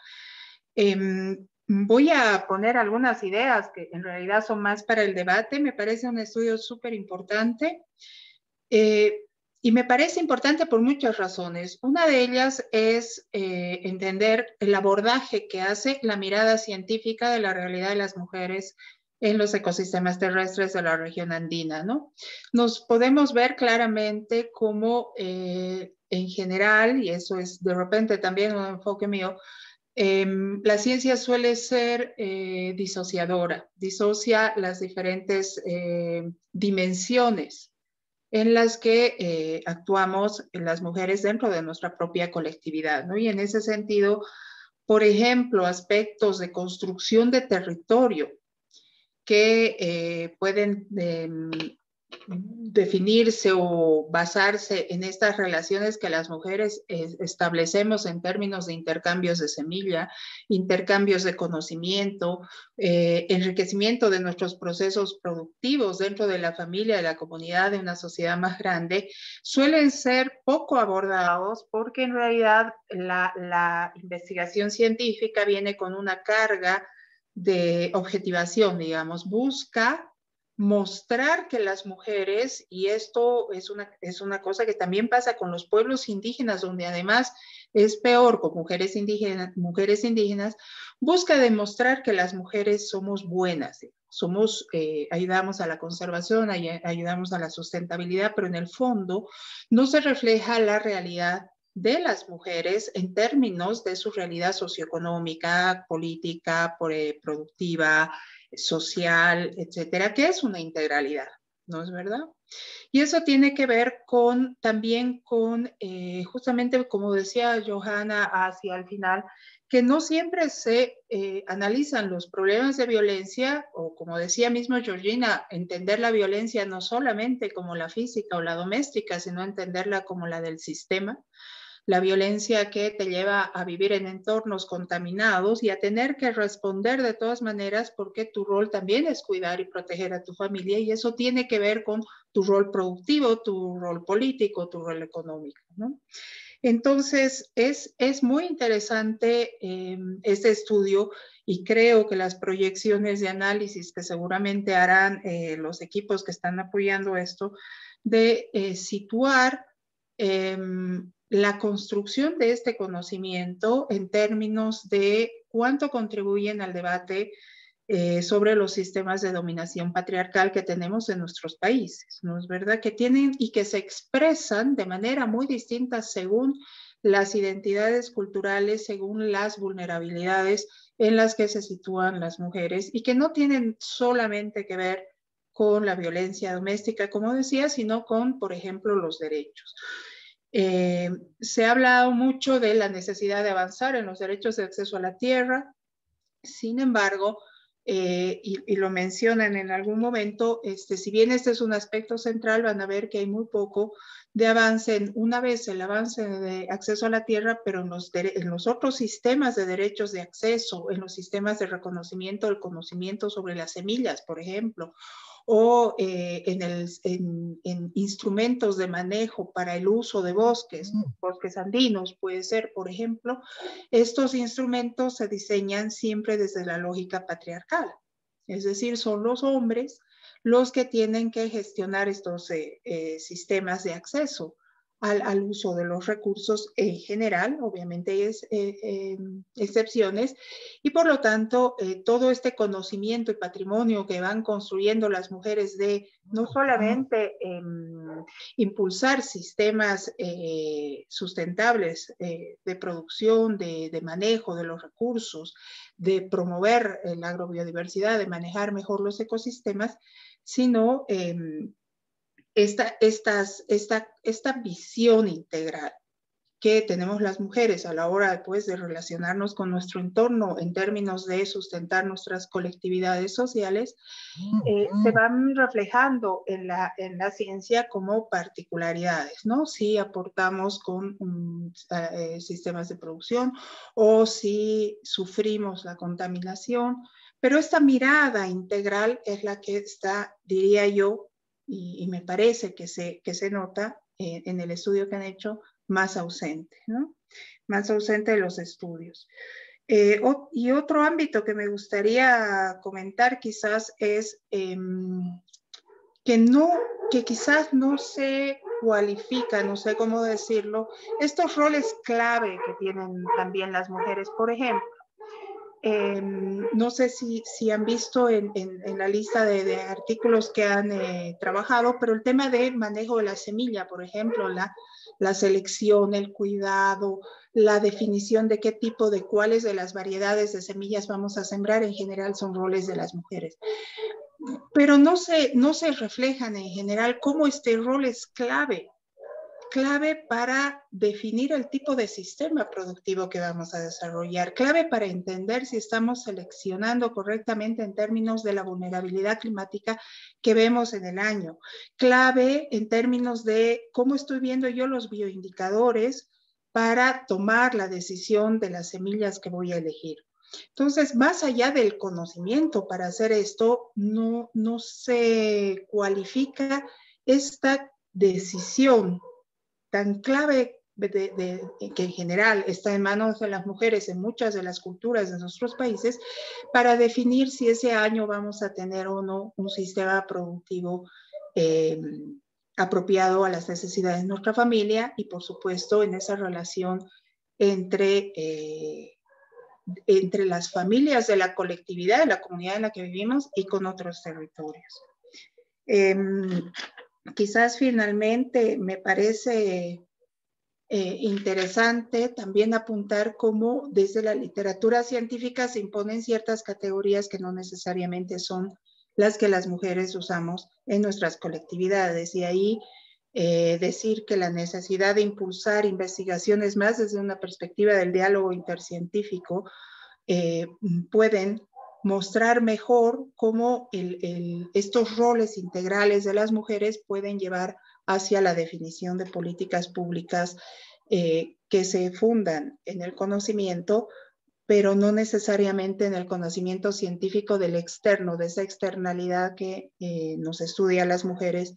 Em, voy a poner algunas ideas que en realidad son más para el debate. Me parece un estudio súper importante. Eh, y me parece importante por muchas razones. Una de ellas es entender el abordaje que hace la mirada científica de la realidad de las mujeres en los ecosistemas terrestres de la región andina, ¿no? Nos podemos ver claramente cómo eh, en general, y eso es de repente también un enfoque mío, em, la ciencia suele ser eh, disociadora, disocia las diferentes eh, dimensiones en las que actuamos las mujeres dentro de nuestra propia colectividad, ¿no? Y en ese sentido, por ejemplo, aspectos de construcción de territorio, que eh, pueden em, definirse o basarse en estas relaciones que las mujeres establecemos en términos de intercambios de semilla, intercambios de conocimiento, eh, enriquecimiento de nuestros procesos productivos dentro de la familia, de la comunidad, de una sociedad más grande, suelen ser poco abordados porque en realidad la, la investigación científica viene con una carga de objetivación, digamos, busca mostrar que las mujeres, y esto es una, es una cosa que también pasa con los pueblos indígenas, donde además es peor con mujeres indígenas, mujeres indígenas, busca demostrar que las mujeres somos buenas, somos, eh, ayudamos a la conservación, ayudamos a la sustentabilidad, pero en el fondo no se refleja la realidad de las mujeres en términos de su realidad socioeconómica, política, eh, productiva, social, etcétera, que es una integralidad, ¿no es verdad? Y eso tiene que ver con también con, eh, justamente como decía Johanna hacia el final, que no siempre se eh, analizan los problemas de violencia, o como decía mismo Georgina, entender la violencia no solamente como la física o la doméstica, sino entenderla como la del sistema, la violencia que te lleva a vivir en entornos contaminados y a tener que responder de todas maneras porque tu rol también es cuidar y proteger a tu familia y eso tiene que ver con tu rol productivo, tu rol político, tu rol económico. ¿no? Entonces, es, es, muy interesante em, este estudio y creo que las proyecciones de análisis que seguramente harán eh, los equipos que están apoyando esto, de eh, situar em, la construcción de este conocimiento en términos de cuánto contribuyen al debate eh, sobre los sistemas de dominación patriarcal que tenemos en nuestros países, ¿no es verdad? Que tienen y que se expresan de manera muy distinta según las identidades culturales, según las vulnerabilidades en las que se sitúan las mujeres y que no tienen solamente que ver con la violencia doméstica, como decía, sino con, por ejemplo, los derechos. Eh, se ha hablado mucho de la necesidad de avanzar en los derechos de acceso a la tierra, sin embargo, eh, y, lo mencionan en algún momento, este, si bien este es un aspecto central, van a ver que hay muy poco de avance en una vez el avance de acceso a la tierra, pero en los otros sistemas de derechos de acceso, en los sistemas de reconocimiento del conocimiento sobre las semillas, por ejemplo, o eh, en, instrumentos de manejo para el uso de bosques, mm. bosques andinos puede ser, por ejemplo, estos instrumentos se diseñan siempre desde la lógica patriarcal, es decir, son los hombres los que tienen que gestionar estos eh, eh, sistemas de acceso al, uso de los recursos en general, obviamente hay es, eh, em, excepciones, y por lo tanto eh, todo este conocimiento y patrimonio que van construyendo las mujeres de no solamente em, impulsar sistemas eh, sustentables de producción, de, de, manejo de los recursos, de promover la agrobiodiversidad, de manejar mejor los ecosistemas, sino em, esta, estas, esta, esta visión integral que tenemos las mujeres a la hora después pues, de relacionarnos con nuestro entorno en términos de sustentar nuestras colectividades sociales, eh, se van reflejando en la, en la ciencia como particularidades, ¿no? Si aportamos con mm, eh, sistemas de producción o si sufrimos la contaminación, pero esta mirada integral es la que está, diría yo, y, me parece que se, se nota eh, en el estudio que han hecho, más ausente, Más ausente de los estudios. Eh, y otro ámbito que me gustaría comentar quizás es em, que no, que quizás no se cualifica, no sé cómo decirlo, estos roles clave que tienen también las mujeres. Por ejemplo, Em, no sé si, si, han visto en, la lista de, de, artículos que han eh, trabajado, pero el tema de manejo de la semilla, por ejemplo, la, selección, el cuidado, la definición de qué tipo de cuáles de las variedades de semillas vamos a sembrar, en general son roles de las mujeres. Pero no no se reflejan en general cómo este rol es clave clave para definir el tipo de sistema productivo que vamos a desarrollar, clave para entender si estamos seleccionando correctamente en términos de la vulnerabilidad climática que vemos en el año, clave en términos de cómo estoy viendo yo los bioindicadores para tomar la decisión de las semillas que voy a elegir. Entonces, más allá del conocimiento para hacer esto, no, no se cualifica esta decisión tan clave de, que en general está en manos de las mujeres en muchas de las culturas de nuestros países para definir si ese año vamos a tener o no un sistema productivo eh, apropiado a las necesidades de nuestra familia y por supuesto en esa relación entre, eh, entre las familias de la colectividad, de la comunidad en la que vivimos y con otros territorios. Eh, quizás finalmente me parece eh, interesante también apuntar cómo desde la literatura científica se imponen ciertas categorías que no necesariamente son las que las mujeres usamos en nuestras colectividades. Y ahí eh, decir que la necesidad de impulsar investigaciones más desde una perspectiva del diálogo intercientífico eh, pueden mostrar mejor cómo estos roles integrales de las mujeres pueden llevar hacia la definición de políticas públicas eh, que se fundan en el conocimiento, pero no necesariamente en el conocimiento científico del externo, de esa externalidad que eh, nos estudia las mujeres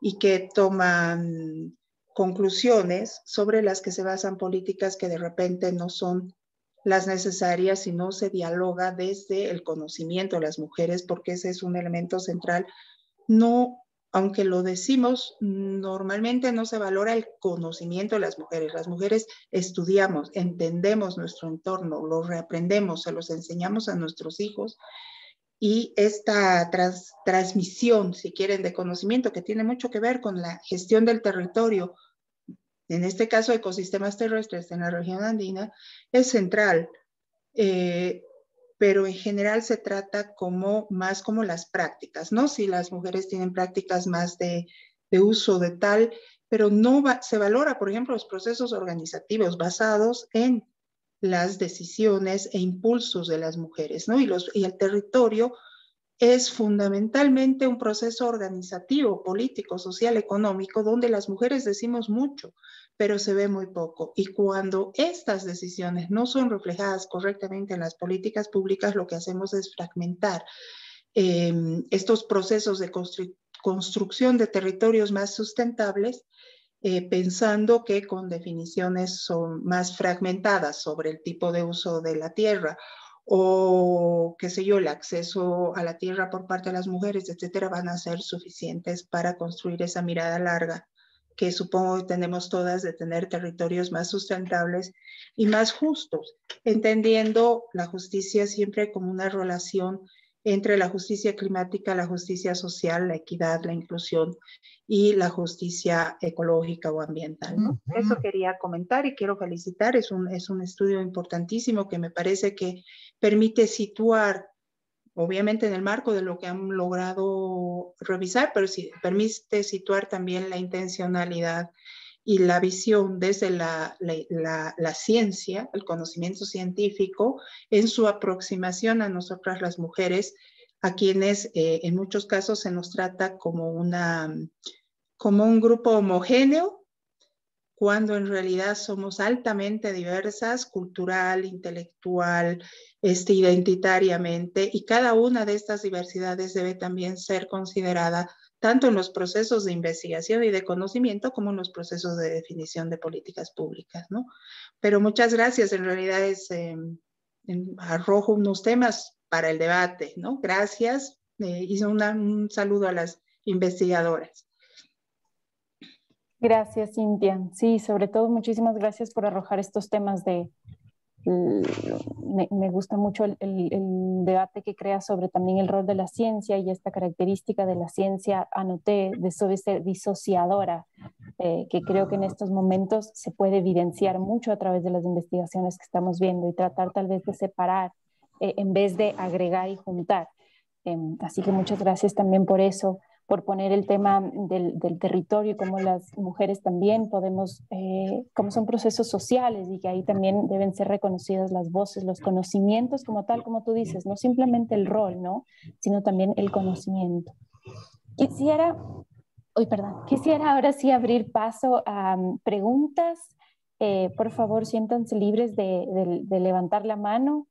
y que toman conclusiones sobre las que se basan políticas que de repente no son las necesarias si no se dialoga desde el conocimiento de las mujeres, porque ese es un elemento central. No, aunque lo decimos, normalmente no se valora el conocimiento de las mujeres. Las mujeres estudiamos, entendemos nuestro entorno, lo reaprendemos, se los enseñamos a nuestros hijos y esta transmisión, si quieren, de conocimiento que tiene mucho que ver con la gestión del territorio, en este caso ecosistemas terrestres en la región andina, es central, eh, pero en general se trata como más como las prácticas, ¿no? Si las mujeres tienen prácticas más de, uso de tal, pero no se valora, por ejemplo, los procesos organizativos basados en las decisiones e impulsos de las mujeres, ¿no? y el territorio es fundamentalmente un proceso organizativo, político, social, económico, donde las mujeres decimos mucho, pero se ve muy poco. Y cuando estas decisiones no son reflejadas correctamente en las políticas públicas, lo que hacemos es fragmentar em, estos procesos de construcción de territorios más sustentables, eh, pensando que con definiciones son más fragmentadas sobre el tipo de uso de la tierra o, qué sé yo, el acceso a la tierra por parte de las mujeres, etcétera, van a ser suficientes para construir esa mirada larga que supongo que tenemos todas de tener territorios más sustentables y más justos, entendiendo la justicia siempre como una relación entre la justicia climática, la justicia social, la equidad, la inclusión y la justicia ecológica o ambiental. Eso quería comentar y quiero felicitar. es un estudio importantísimo que me parece que permite situar, obviamente en el marco de lo que han logrado revisar, pero sí, permite situar también la intencionalidad y la visión desde la, ciencia, el conocimiento científico, en su aproximación a nosotras las mujeres, a quienes eh, en muchos casos se nos trata como, una, como un grupo homogéneo cuando en realidad somos altamente diversas, cultural, intelectual, este, identitariamente, y cada una de estas diversidades debe también ser considerada tanto en los procesos de investigación y de conocimiento como en los procesos de definición de políticas públicas, ¿no? Pero muchas gracias, en realidad es, em, em, arrojo unos temas para el debate, ¿no? Gracias, eh, y un saludo a las investigadoras. Gracias, Cintia. Sí, sobre todo muchísimas gracias por arrojar estos temas de... Me, gusta mucho el, debate que crea sobre también el rol de la ciencia y esta característica de la ciencia, anoté, de ser disociadora, eh, que creo que en estos momentos se puede evidenciar mucho a través de las investigaciones que estamos viendo y tratar tal vez de separar eh, en vez de agregar y juntar. Em, así que muchas gracias también por eso por poner el tema del, territorio y cómo las mujeres también podemos, eh, cómo son procesos sociales y que ahí también deben ser reconocidas las voces, los conocimientos como tal, como tú dices, no simplemente el rol, ¿no? Sino también el conocimiento. Quisiera, hoy perdón, quisiera ahora sí abrir paso a um, preguntas. Eh, por favor, siéntanse libres de, levantar la mano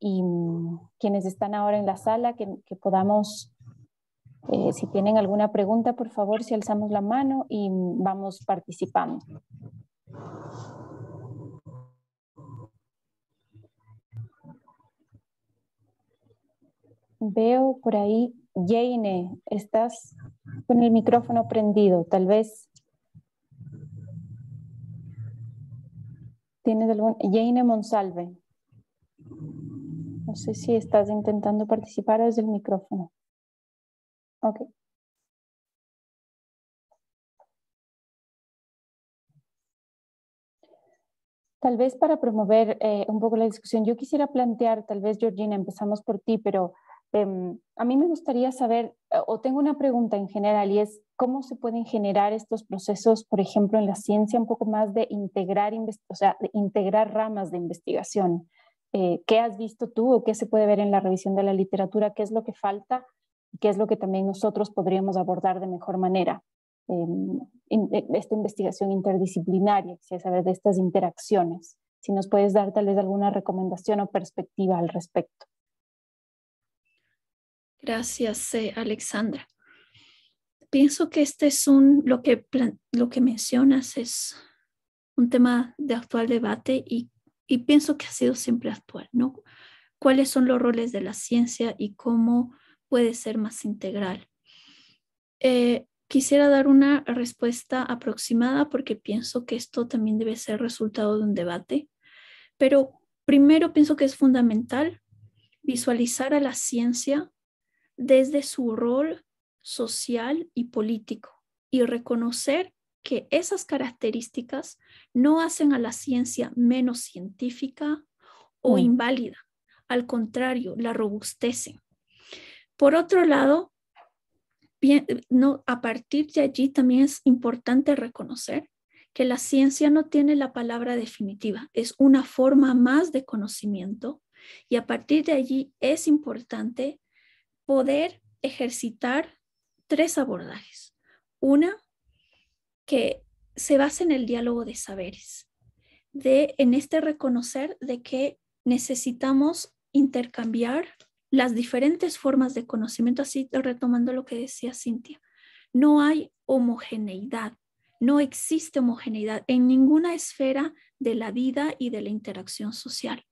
y mm, quienes están ahora en la sala, que, que podamos eh, si tienen alguna pregunta, por favor, si alzamos la mano y vamos participando. Veo por ahí, Jane, estás con el micrófono prendido, tal vez. ¿Tienes algún? Jane Monsalve. No sé si estás intentando participar desde el micrófono. Ok. Tal vez para promover eh, un poco la discusión, yo quisiera plantear, tal vez Georgina, empezamos por ti, pero em, a mí me gustaría saber, eh, o tengo una pregunta en general, y es cómo se pueden generar estos procesos, por ejemplo, en la ciencia, un poco más de integrar, ramas de investigación. Eh, ¿Qué has visto tú o qué se puede ver en la revisión de la literatura? ¿Qué es lo que falta? qué es lo que también nosotros podríamos abordar de mejor manera. en em, e, esta investigación interdisciplinaria, quisiera saber de estas interacciones, si nos puedes dar tal vez alguna recomendación o perspectiva al respecto. Gracias, eh, Alexandra. Pienso que este es un, lo que, lo que mencionas es un tema de actual debate y, y pienso que ha sido siempre actual, ¿no? ¿Cuáles son los roles de la ciencia y cómo puede ser más integral? Eh, quisiera dar una respuesta aproximada porque pienso que esto también debe ser resultado de un debate, pero primero pienso que es fundamental visualizar a la ciencia desde su rol social y político y reconocer que esas características no hacen a la ciencia menos científica o mm. inválida. Al contrario, la robustecen. Por otro lado, a partir de allí también es importante reconocer que la ciencia no tiene la palabra definitiva, es una forma más de conocimiento y a partir de allí es importante poder ejercitar tres abordajes. Una que se basa en el diálogo de saberes, de en este reconocer de que necesitamos intercambiar las diferentes formas de conocimiento, así retomando lo que decía Cintia, no hay homogeneidad, no existe homogeneidad en ninguna esfera de la vida y de la interacción social.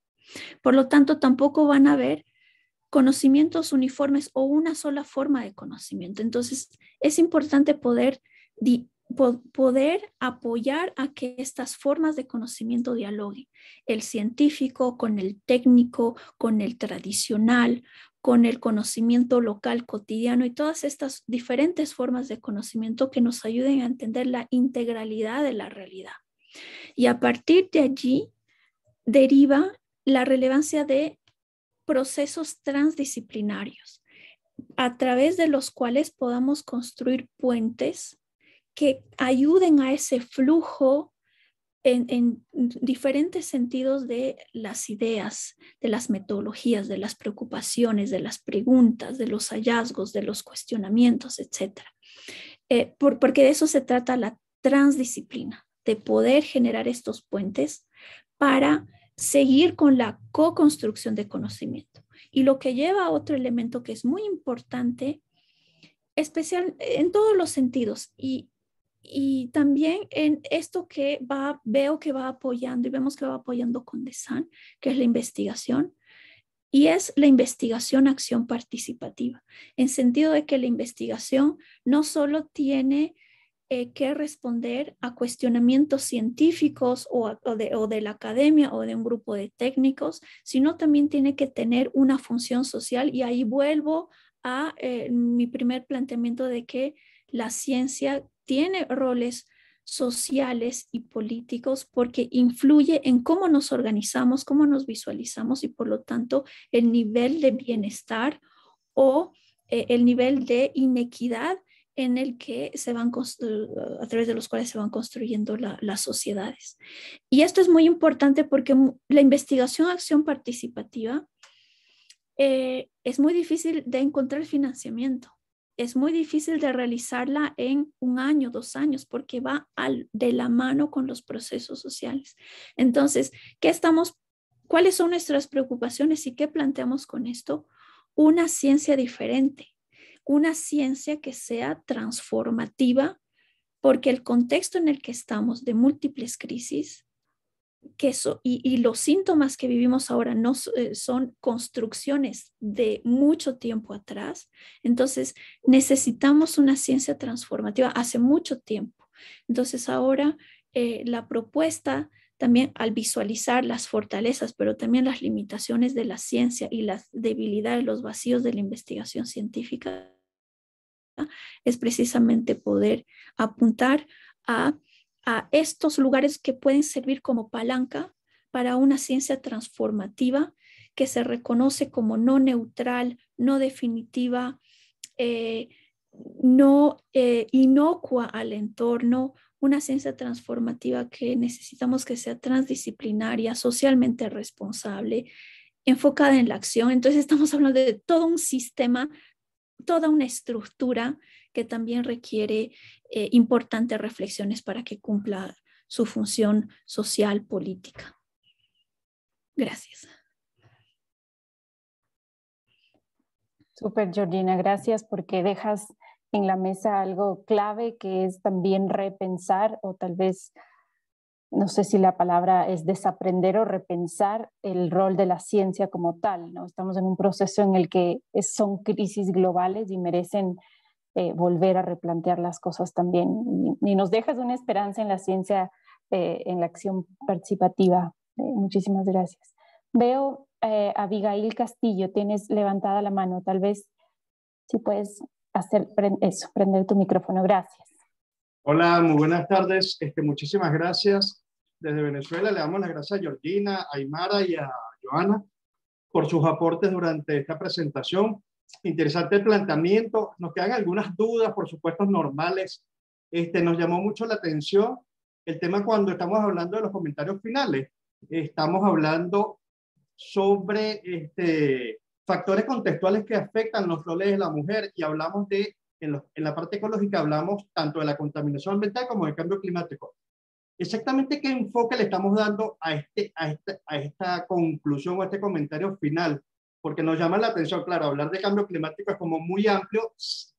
Por lo tanto, tampoco van a haber conocimientos uniformes o una sola forma de conocimiento. Entonces, es importante poder poder apoyar a que estas formas de conocimiento dialoguen, el científico con el técnico, con el tradicional, con el conocimiento local cotidiano y todas estas diferentes formas de conocimiento que nos ayuden a entender la integralidad de la realidad. Y a partir de allí deriva la relevancia de procesos transdisciplinarios, a través de los cuales podamos construir puentes que ayuden a ese flujo en, diferentes sentidos de las ideas, de las metodologías, de las preocupaciones, de las preguntas, de los hallazgos, de los cuestionamientos, etc. Eh, porque de eso se trata la transdisciplina, de poder generar estos puentes para seguir con la co-construcción de conocimiento. Y lo que lleva a otro elemento que es muy importante, especial en todos los sentidos, y y también en esto que va, veo que va apoyando y vemos que va apoyando con DESAN, que es la investigación, y es la investigación-acción participativa, en sentido de que la investigación no solo tiene eh, que responder a cuestionamientos científicos o, de, la academia o de un grupo de técnicos, sino también tiene que tener una función social y ahí vuelvo a eh, mi primer planteamiento de que la ciencia tiene roles sociales y políticos porque influye en cómo nos organizamos, cómo nos visualizamos y por lo tanto el nivel de bienestar o eh, el nivel de inequidad en el que se van eh, a través de los cuales se van construyendo las sociedades. Y esto es muy importante porque la investigación acción participativa eh, es muy difícil de encontrar financiamiento es muy difícil de realizarla en un año, dos años, porque va de la mano con los procesos sociales. Entonces, ¿qué estamos, cuáles son nuestras preocupaciones y qué planteamos con esto? Una ciencia diferente, una ciencia que sea transformativa, porque el contexto en el que estamos de múltiples crisis que y, los síntomas que vivimos ahora no eh, son construcciones de mucho tiempo atrás. Entonces, necesitamos una ciencia transformativa hace mucho tiempo. Entonces, ahora eh, la propuesta también al visualizar las fortalezas, pero también las limitaciones de la ciencia y las debilidades, los vacíos de la investigación científica, es precisamente poder apuntar a a estos lugares que pueden servir como palanca para una ciencia transformativa que se reconoce como no neutral, no definitiva, eh, no eh, inocua al entorno, una ciencia transformativa que necesitamos que sea transdisciplinaria, socialmente responsable, enfocada en la acción. Entonces estamos hablando de todo un sistema, toda una estructura que también requiere eh, importantes reflexiones para que cumpla su función social política. Gracias. Super, Georgina, gracias porque dejas en la mesa algo clave que es también repensar o tal vez, no sé si la palabra es desaprender o repensar el rol de la ciencia como tal. ¿no? Estamos en un proceso en el que son crisis globales y merecen eh, volver a replantear las cosas también. Y, nos dejas una esperanza en la ciencia, eh, en la acción participativa. Eh, muchísimas gracias. Veo a Abigail Castillo, tienes levantada la mano. Tal vez si puedes hacer eso, prender tu micrófono. Gracias. Hola, muy buenas tardes. Este, muchísimas gracias. Desde Venezuela le damos las gracias a Georgina, a Aymara y a Joana por sus aportes durante esta presentación interesante el planteamiento. Nos quedan algunas dudas, por supuesto, normales. Este, nos llamó mucho la atención el tema cuando estamos hablando de los comentarios finales. Estamos hablando sobre este, factores contextuales que afectan los roles de la mujer y hablamos de, en, la parte ecológica, hablamos tanto de la contaminación ambiental como del cambio climático. Exactamente qué enfoque le estamos dando a, este, a, a esta conclusión o a este comentario final porque nos llama la atención, claro, hablar de cambio climático es como muy amplio.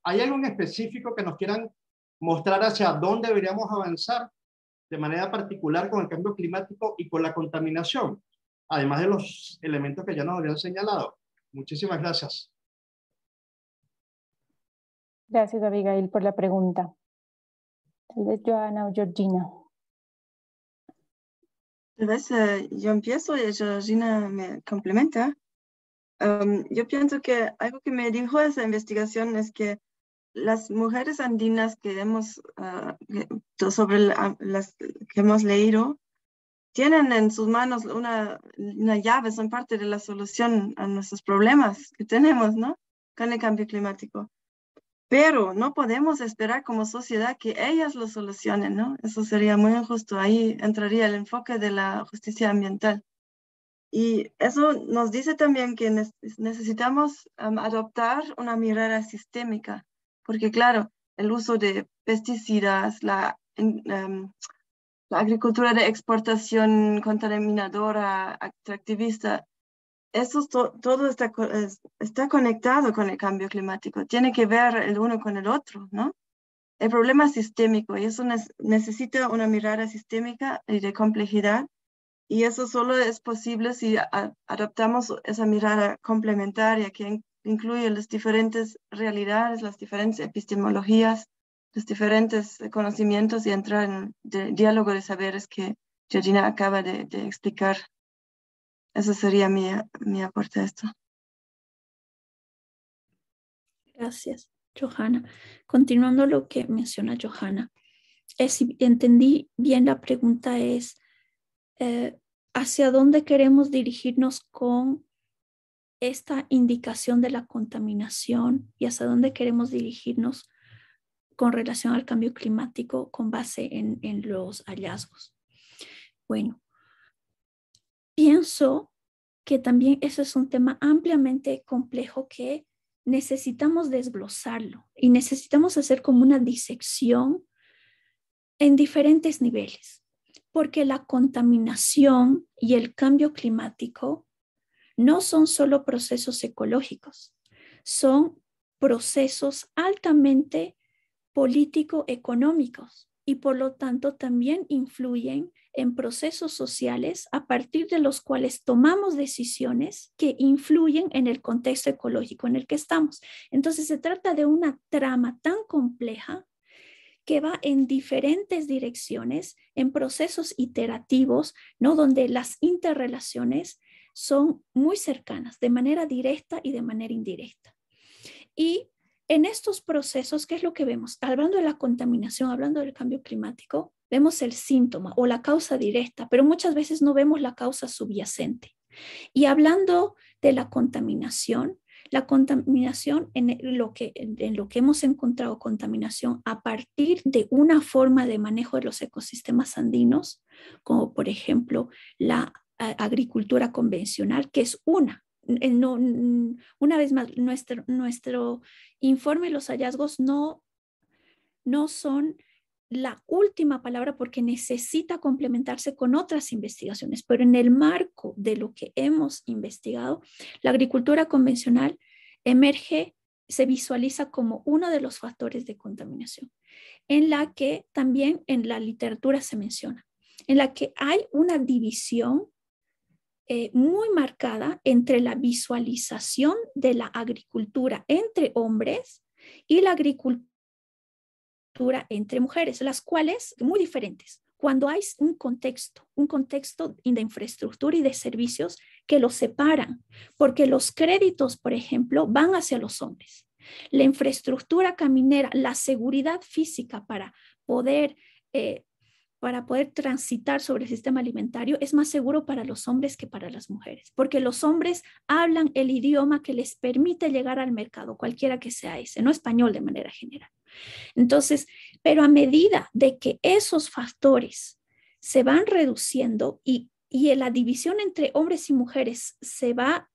¿Hay algo en específico que nos quieran mostrar hacia dónde deberíamos avanzar de manera particular con el cambio climático y con la contaminación? Además de los elementos que ya nos habían señalado. Muchísimas gracias. Gracias, Abigail, por la pregunta. Tal vez Joana o Georgina. Tal vez eh, yo empiezo y Georgina me complementa yo pienso que algo que me dijo esa investigación es que las mujeres andinas que hemos, ah, sobre ah, las que hemos leído tienen en sus manos una, una, llave, son parte de la solución a nuestros problemas que tenemos, ¿no? Con el cambio climático. Pero no podemos esperar como sociedad que ellas lo solucionen, ¿no? Eso sería muy injusto. Ahí entraría el enfoque de la justicia ambiental. Y eso nos dice también que necesitamos adoptar una mirada sistémica, porque claro, el uso de pesticidas, la, em, agricultura de exportación contaminadora, atractivista, eso todo está, está conectado con el cambio climático, tiene que ver el uno con el otro, ¿no? El problema es sistémico y eso necesita una mirada sistémica y de complejidad y eso solo es posible si adaptamos esa mirada complementaria que incluye las diferentes realidades, las diferentes epistemologías, los diferentes conocimientos y entrar en el diálogo de saberes que Georgina acaba de, explicar. Eso sería mi, mi aporte a esto. Gracias, Johanna. Continuando lo que menciona Johanna, si entendí bien la pregunta es, eh, hacia dónde queremos dirigirnos con esta indicación de la contaminación y hacia dónde queremos dirigirnos con relación al cambio climático con base en, en los hallazgos. Bueno, pienso que también eso es un tema ampliamente complejo que necesitamos desglosarlo y necesitamos hacer como una disección en diferentes niveles porque la contaminación y el cambio climático no son solo procesos ecológicos, son procesos altamente político-económicos y por lo tanto también influyen en procesos sociales a partir de los cuales tomamos decisiones que influyen en el contexto ecológico en el que estamos. Entonces se trata de una trama tan compleja que va en diferentes direcciones, en procesos iterativos, ¿no? Donde las interrelaciones son muy cercanas, de manera directa y de manera indirecta. Y en estos procesos, ¿qué es lo que vemos? Hablando de la contaminación, hablando del cambio climático, vemos el síntoma o la causa directa, pero muchas veces no vemos la causa subyacente. Y hablando de la contaminación, la contaminación, en e, lo, que, en lo que hemos encontrado contaminación a partir de una forma de manejo de los ecosistemas andinos, como por ejemplo la agricultura convencional, que es una. No, una vez más, nuestro, nuestro informe, los hallazgos no, no son la última palabra porque necesita complementarse con otras investigaciones, pero en el marco de lo que hemos investigado, la agricultura convencional emerge, se visualiza como uno de los factores de contaminación, en la que también en la literatura se menciona, en la que hay una división eh, muy marcada entre la visualización de la agricultura entre hombres y la agricultura entre mujeres, las cuales muy diferentes. Cuando hay un contexto, un contexto de infraestructura y de servicios que los separan, porque los créditos, por ejemplo, van hacia los hombres. La infraestructura caminera, la seguridad física para poder eh, para poder transitar sobre el sistema alimentario es más seguro para los hombres que para las mujeres, porque los hombres hablan el idioma que les permite llegar al mercado, cualquiera que sea ese, no español de manera general. Entonces, pero a medida de que esos factores se van reduciendo y, y la división entre hombres y mujeres se va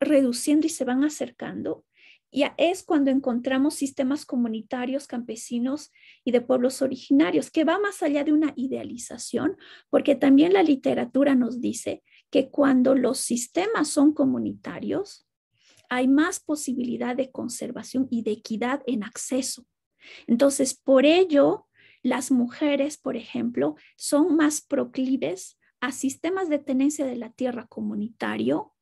reduciendo y se van acercando, y es cuando encontramos sistemas comunitarios, campesinos y de pueblos originarios, que va más allá de una idealización, porque también la literatura nos dice que cuando los sistemas son comunitarios, hay más posibilidad de conservación y de equidad en acceso. Entonces, por ello, las mujeres, por ejemplo, son más proclives a sistemas de tenencia de la tierra comunitario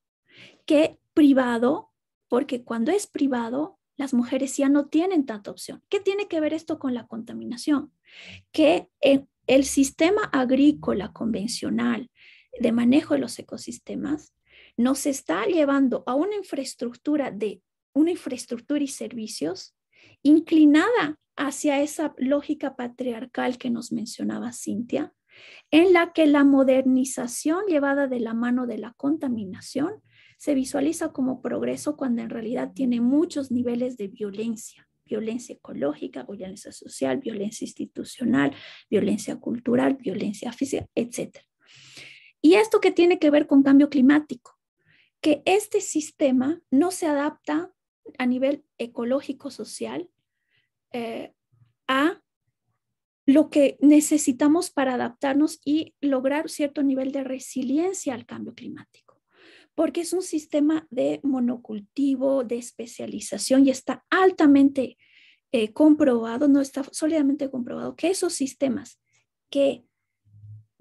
que privado porque cuando es privado, las mujeres ya no tienen tanta opción. ¿Qué tiene que ver esto con la contaminación? Que eh, el sistema agrícola convencional de manejo de los ecosistemas nos está llevando a una infraestructura de una infraestructura y servicios inclinada hacia esa lógica patriarcal que nos mencionaba Cintia, en la que la modernización llevada de la mano de la contaminación se visualiza como progreso cuando en realidad tiene muchos niveles de violencia violencia ecológica, violencia social, violencia institucional, violencia cultural, violencia física, etc. Y esto que tiene que ver con cambio climático, que este sistema no se adapta a nivel ecológico-social eh, a lo que necesitamos para adaptarnos y lograr cierto nivel de resiliencia al cambio climático porque es un sistema de monocultivo, de especialización y está altamente eh, comprobado, no está sólidamente comprobado que esos sistemas que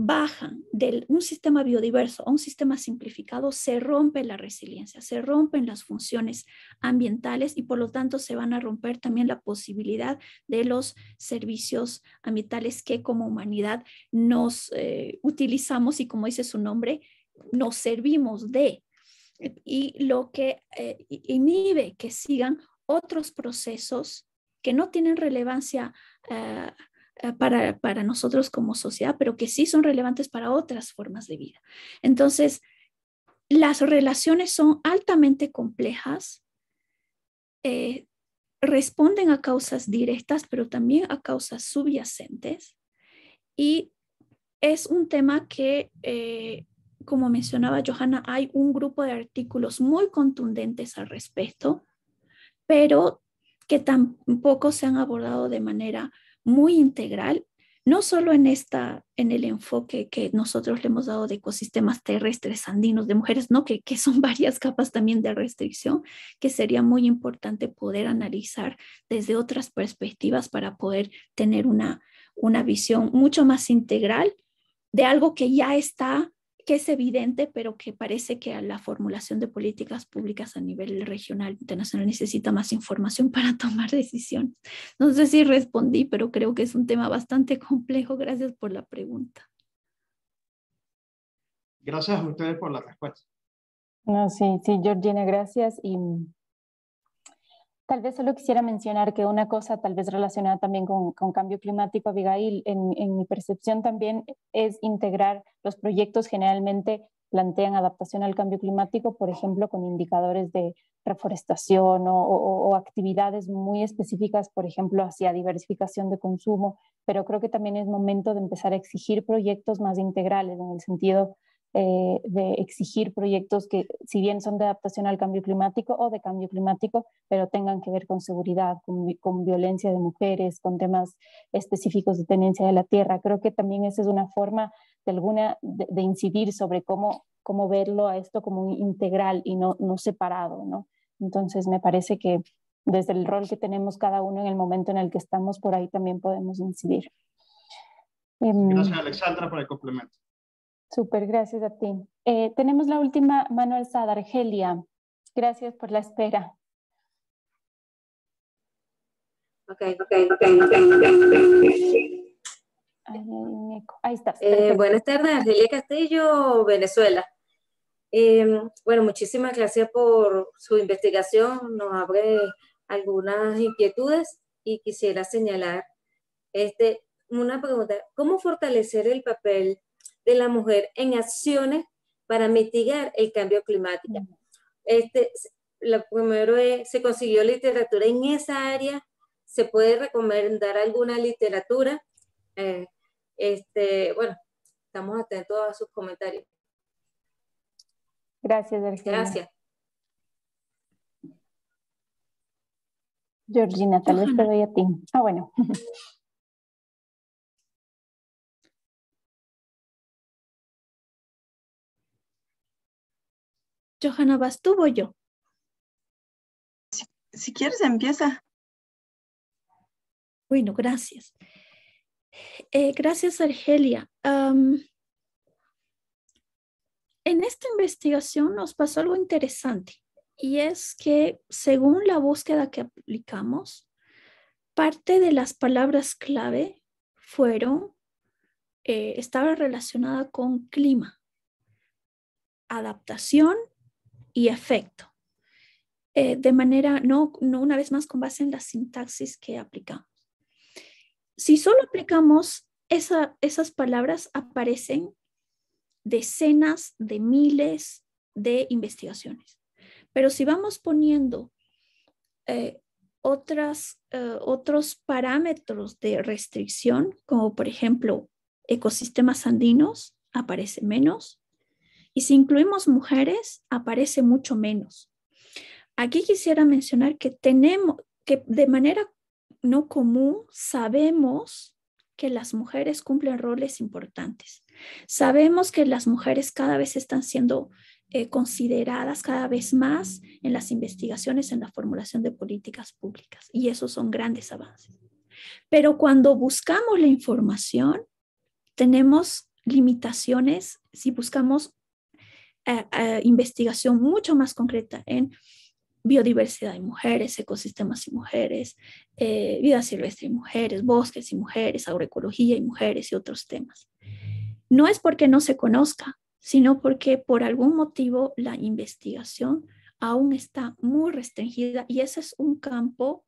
bajan de un sistema biodiverso a un sistema simplificado, se rompe la resiliencia, se rompen las funciones ambientales y por lo tanto se van a romper también la posibilidad de los servicios ambientales que como humanidad nos eh, utilizamos y como dice su nombre, nos servimos de y lo que eh, inhibe que sigan otros procesos que no tienen relevancia eh, eh, para, nosotros como sociedad, pero que sí son relevantes para otras formas de vida. Entonces, las relaciones son altamente complejas, responden a causas directas, pero también a causas subyacentes, y es un tema que como mencionaba Johanna, hay un grupo de artículos muy contundentes al respecto, pero que tampoco se han abordado de manera muy integral, no solo en, esta, en el enfoque que nosotros le hemos dado de ecosistemas terrestres andinos de mujeres, no que, que son <laughs> varias capas también de restricción, que sería muy importante poder analizar desde otras perspectivas para poder tener una, una visión mucho más integral de algo que ya está que es evidente, pero que parece que a la formulación de políticas públicas a nivel regional, internacional, necesita más información para <laughs> tomar decisiones. No sé si respondí, pero creo que es un tema bastante complejo. Gracias por la pregunta. Gracias a ustedes por la respuesta. No, sí, sí, Georgina, gracias. Y Tal vez solo quisiera mencionar que una cosa, tal vez relacionada también con, cambio climático, Abigail, en, mi percepción también es integrar los proyectos generalmente plantean adaptación al cambio climático, por ejemplo, con indicadores de reforestación o, actividades muy específicas, por ejemplo, hacia diversificación de consumo, pero creo que también es momento de empezar a exigir proyectos más integrales en el sentido eh, de exigir proyectos que, si bien son de adaptación al cambio climático o de cambio climático, pero tengan que ver con seguridad, con, violencia de mujeres, con temas específicos de tenencia de la tierra. Creo que también esa es una forma de alguna de, incidir sobre cómo, cómo verlo a esto como integral y no, no separado, ¿no? Entonces me parece que desde el rol que tenemos cada uno en el momento en el que estamos, por ahí también podemos incidir. Gracias, em, Alexandra, por el complemento. Súper, gracias a ti. Eh, tenemos la última Manuel Sada, Argelia. Gracias por la espera. Ok, Ahí está. Eh, buenas tardes, Argelia Castillo, Venezuela. Eh, bueno, muchísimas gracias por su investigación, nos abre algunas inquietudes y quisiera señalar este, una pregunta, ¿cómo fortalecer el papel de la mujer en acciones para mitigar el cambio climático. Este, lo primero es, se consiguió literatura en esa área, se puede recomendar alguna literatura. Eh, este, bueno, estamos atentos a sus comentarios. Gracias, Gracias. Georgina, tal vez te doy a ti. Ah, bueno. <laughs> Johanna, ¿vas tú o yo? Si, quieres, empieza. Bueno, gracias. Eh, gracias, Argelia. en esta investigación nos pasó algo interesante y es que según la búsqueda que aplicamos, parte de las palabras clave fueron, eh, estaba relacionada con clima, adaptación y efecto, eh, de manera, no, no una vez más con base en la sintaxis que aplicamos. Si solo aplicamos esas palabras, aparecen decenas de miles de investigaciones. Pero si vamos poniendo eh, otras, eh, otros parámetros de restricción, como por ejemplo ecosistemas andinos, aparece menos. Y si incluimos mujeres, aparece mucho menos. Aquí quisiera mencionar que tenemos, que de manera no común sabemos que las mujeres cumplen roles importantes. Sabemos que las mujeres cada vez están siendo eh, consideradas cada vez más en las investigaciones, en la formulación de políticas públicas. Y esos son grandes avances. Pero cuando buscamos la información, tenemos limitaciones si buscamos eh, eh, investigación mucho más concreta en biodiversidad y mujeres, ecosistemas y mujeres, eh, vida silvestre y mujeres, bosques y mujeres, agroecología y mujeres y otros temas. No es porque no se conozca, sino porque por algún motivo la investigación aún está muy restringida y ese es un campo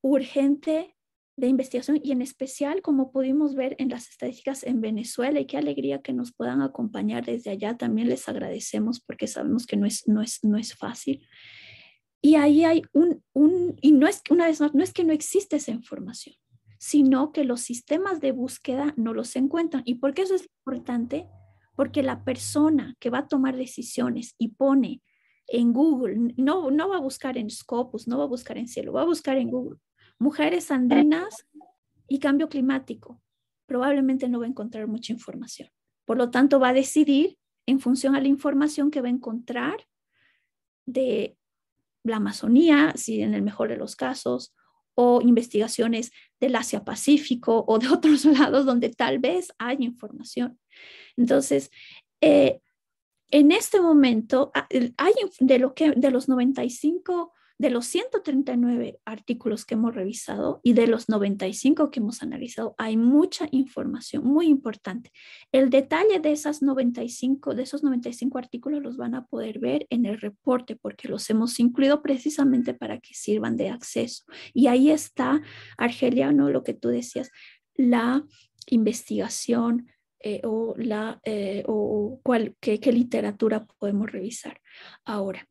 urgente de investigación y en especial como pudimos ver en las estadísticas en Venezuela y qué alegría que nos puedan acompañar desde allá. También les agradecemos porque sabemos que no es, no es, no es fácil. Y ahí hay un, y no es, una vez más, no es que no existe esa información, sino que los sistemas de búsqueda no los encuentran. ¿Y por qué eso es importante? Porque la persona que va a tomar decisiones y pone en Google, no, no va a buscar en Scopus, no va a buscar en Cielo, va a buscar en Google mujeres andinas y cambio climático. Probablemente no va a encontrar mucha información. Por lo tanto, va a decidir en función a la información que va a encontrar de la Amazonía, si en el mejor de los casos, o investigaciones del Asia-Pacífico o de <laughs> otros lados donde tal vez haya información. Entonces, eh, en este momento, ah, hay de, lo que, de los 95 de los 139 artículos que hemos revisado y de los 95 que hemos analizado, hay mucha información muy importante. El detalle de, esas 95, de esos 95 artículos los van a poder ver en el reporte porque los hemos incluido precisamente para que sirvan de acceso. Y ahí está, Argelia, ¿no? lo que tú decías, la investigación, eh, o, la, eh, o qué literatura podemos revisar. Ahora,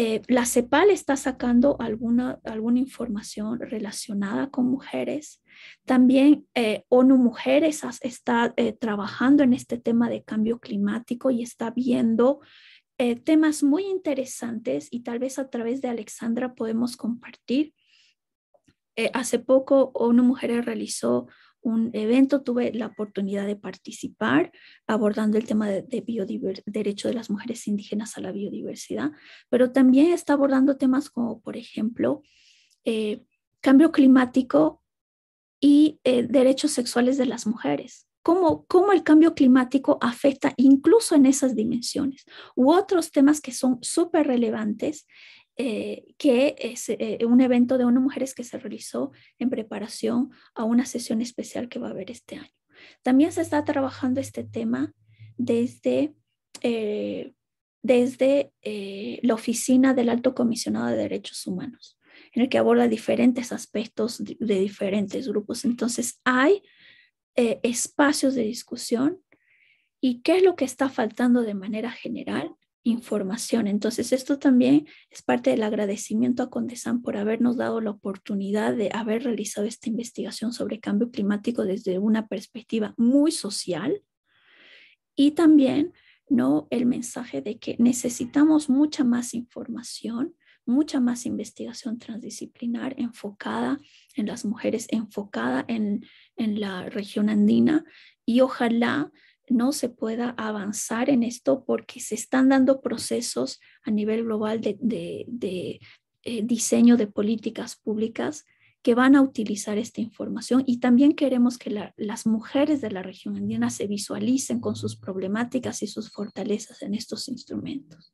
eh, la CEPAL está sacando alguna, alguna información relacionada con mujeres. También eh, ONU Mujeres está eh, trabajando en este tema de cambio climático y está viendo temas muy interesantes y tal vez a través de Alexandra podemos compartir. hace poco ONU Mujeres realizó un evento, tuve la oportunidad de participar abordando el tema de, derecho de las mujeres indígenas a la biodiversidad, pero también está abordando temas como, por ejemplo, eh, cambio climático y eh, derechos sexuales de las mujeres. Cómo, cómo, el cambio climático afecta incluso en esas dimensiones u otros temas que son súper relevantes eh, que es eh, un evento de una Mujeres que se realizó en preparación a una sesión especial que va a haber este año. También se está trabajando este tema desde, eh, desde la Oficina del Alto Comisionado de Derechos Humanos, en el que aborda diferentes aspectos de diferentes grupos. Entonces, hay espacios de discusión y qué es lo que está faltando de manera general información. Entonces, esto también es parte del agradecimiento a Condesan por habernos dado la oportunidad de haber realizado esta investigación sobre cambio climático desde una perspectiva muy social y también no el mensaje de que necesitamos mucha más información, mucha más investigación transdisciplinar enfocada en las mujeres, enfocada en, en la región andina y ojalá no se pueda avanzar en esto porque se están dando procesos a nivel global de, eh, diseño de políticas públicas que van a utilizar esta información y también queremos que las mujeres de la región andina se visualicen con sus problemáticas y sus fortalezas en estos instrumentos.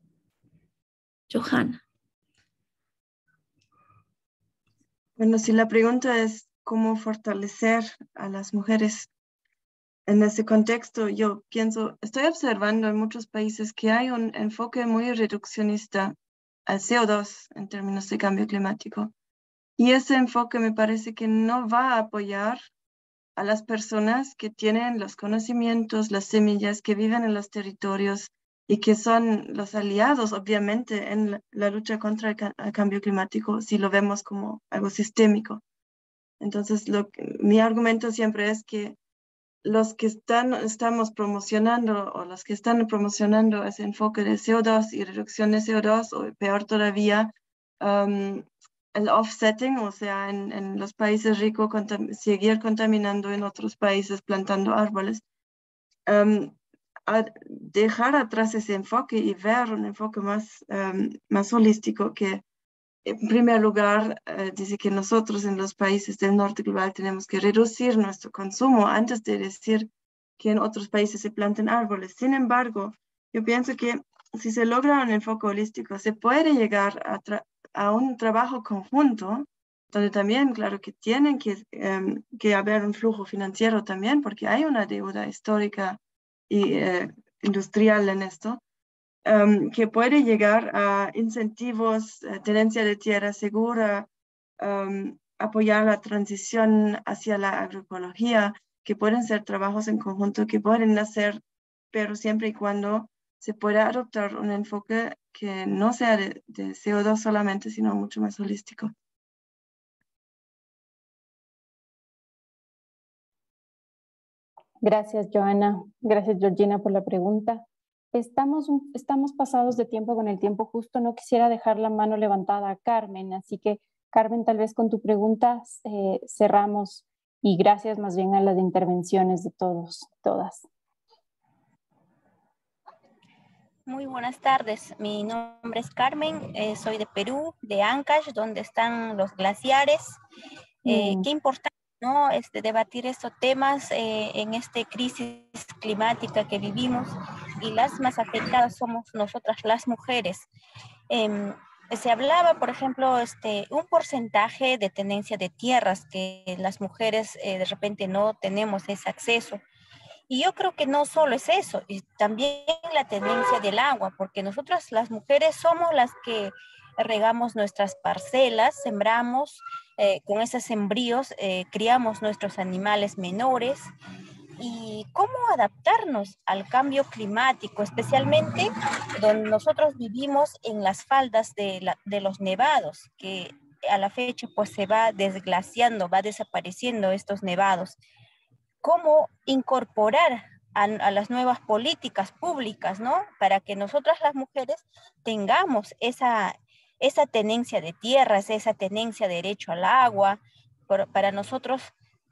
Johanna. Bueno, si la pregunta es cómo fortalecer a las mujeres en ese contexto yo pienso, estoy observando en muchos países que hay un enfoque muy reduccionista al CO2 en términos de cambio climático. Y ese enfoque me parece que no va a apoyar a las personas que tienen los conocimientos, las semillas, que viven en los territorios y que son los aliados, obviamente, en la, lucha contra el, cambio climático, si lo vemos como algo sistémico. Entonces, mi argumento siempre es que los que están, estamos promocionando o los que están promocionando ese enfoque de CO2 y reducción de CO2, o peor todavía, um, el offsetting, o sea, en, los países ricos seguir contaminando en otros países plantando árboles. Um, dejar atrás ese enfoque y ver un enfoque más, um, más holístico que en primer lugar, eh, dice que nosotros en los países del norte global tenemos que reducir nuestro consumo antes de decir que en otros países se planten árboles. Sin embargo, yo pienso que si se logra un enfoque holístico, se puede llegar a, un trabajo conjunto, donde también, claro, que tienen que, em, que, haber un flujo financiero también, porque hay una deuda histórica y eh, industrial en esto, Em, que puede llegar a incentivos, eh, tenencia de tierra segura, em, apoyar la transición hacia la agroecología, que pueden ser trabajos en conjunto que pueden hacer, pero siempre y cuando se pueda adoptar un enfoque que no sea de, de CO2 solamente, sino mucho más holístico. Gracias, Joana. Gracias, Georgina, por la pregunta. Estamos, estamos pasados de tiempo con el tiempo justo. No quisiera dejar la mano levantada a Carmen, así que Carmen, tal vez con tu pregunta eh, cerramos y gracias más bien a las intervenciones de todos, todas. Muy buenas tardes, mi nombre es Carmen, eh, soy de Perú, de Ancash, donde están los glaciares. Eh, mm. Qué importante ¿no? este, debatir estos temas en esta crisis climática que vivimos y las más afectadas somos nosotras las mujeres. Em, se hablaba, por ejemplo, este, un porcentaje de tenencia de tierras que las mujeres eh, de repente no tenemos ese acceso. Y yo creo que no solo es eso, también la tenencia del agua, porque nosotras las mujeres somos las que regamos nuestras parcelas, sembramos eh, con esos sembríos, eh, criamos nuestros animales menores y cómo adaptarnos al cambio climático, especialmente donde nosotros vivimos en las faldas de, los nevados, que a la fecha pues se va desglaciando, va desapareciendo estos nevados. ¿Cómo incorporar a, las nuevas políticas públicas, ¿no? Para que nosotras las mujeres tengamos esa, tenencia de tierras, esa tenencia de derecho al agua, para nosotros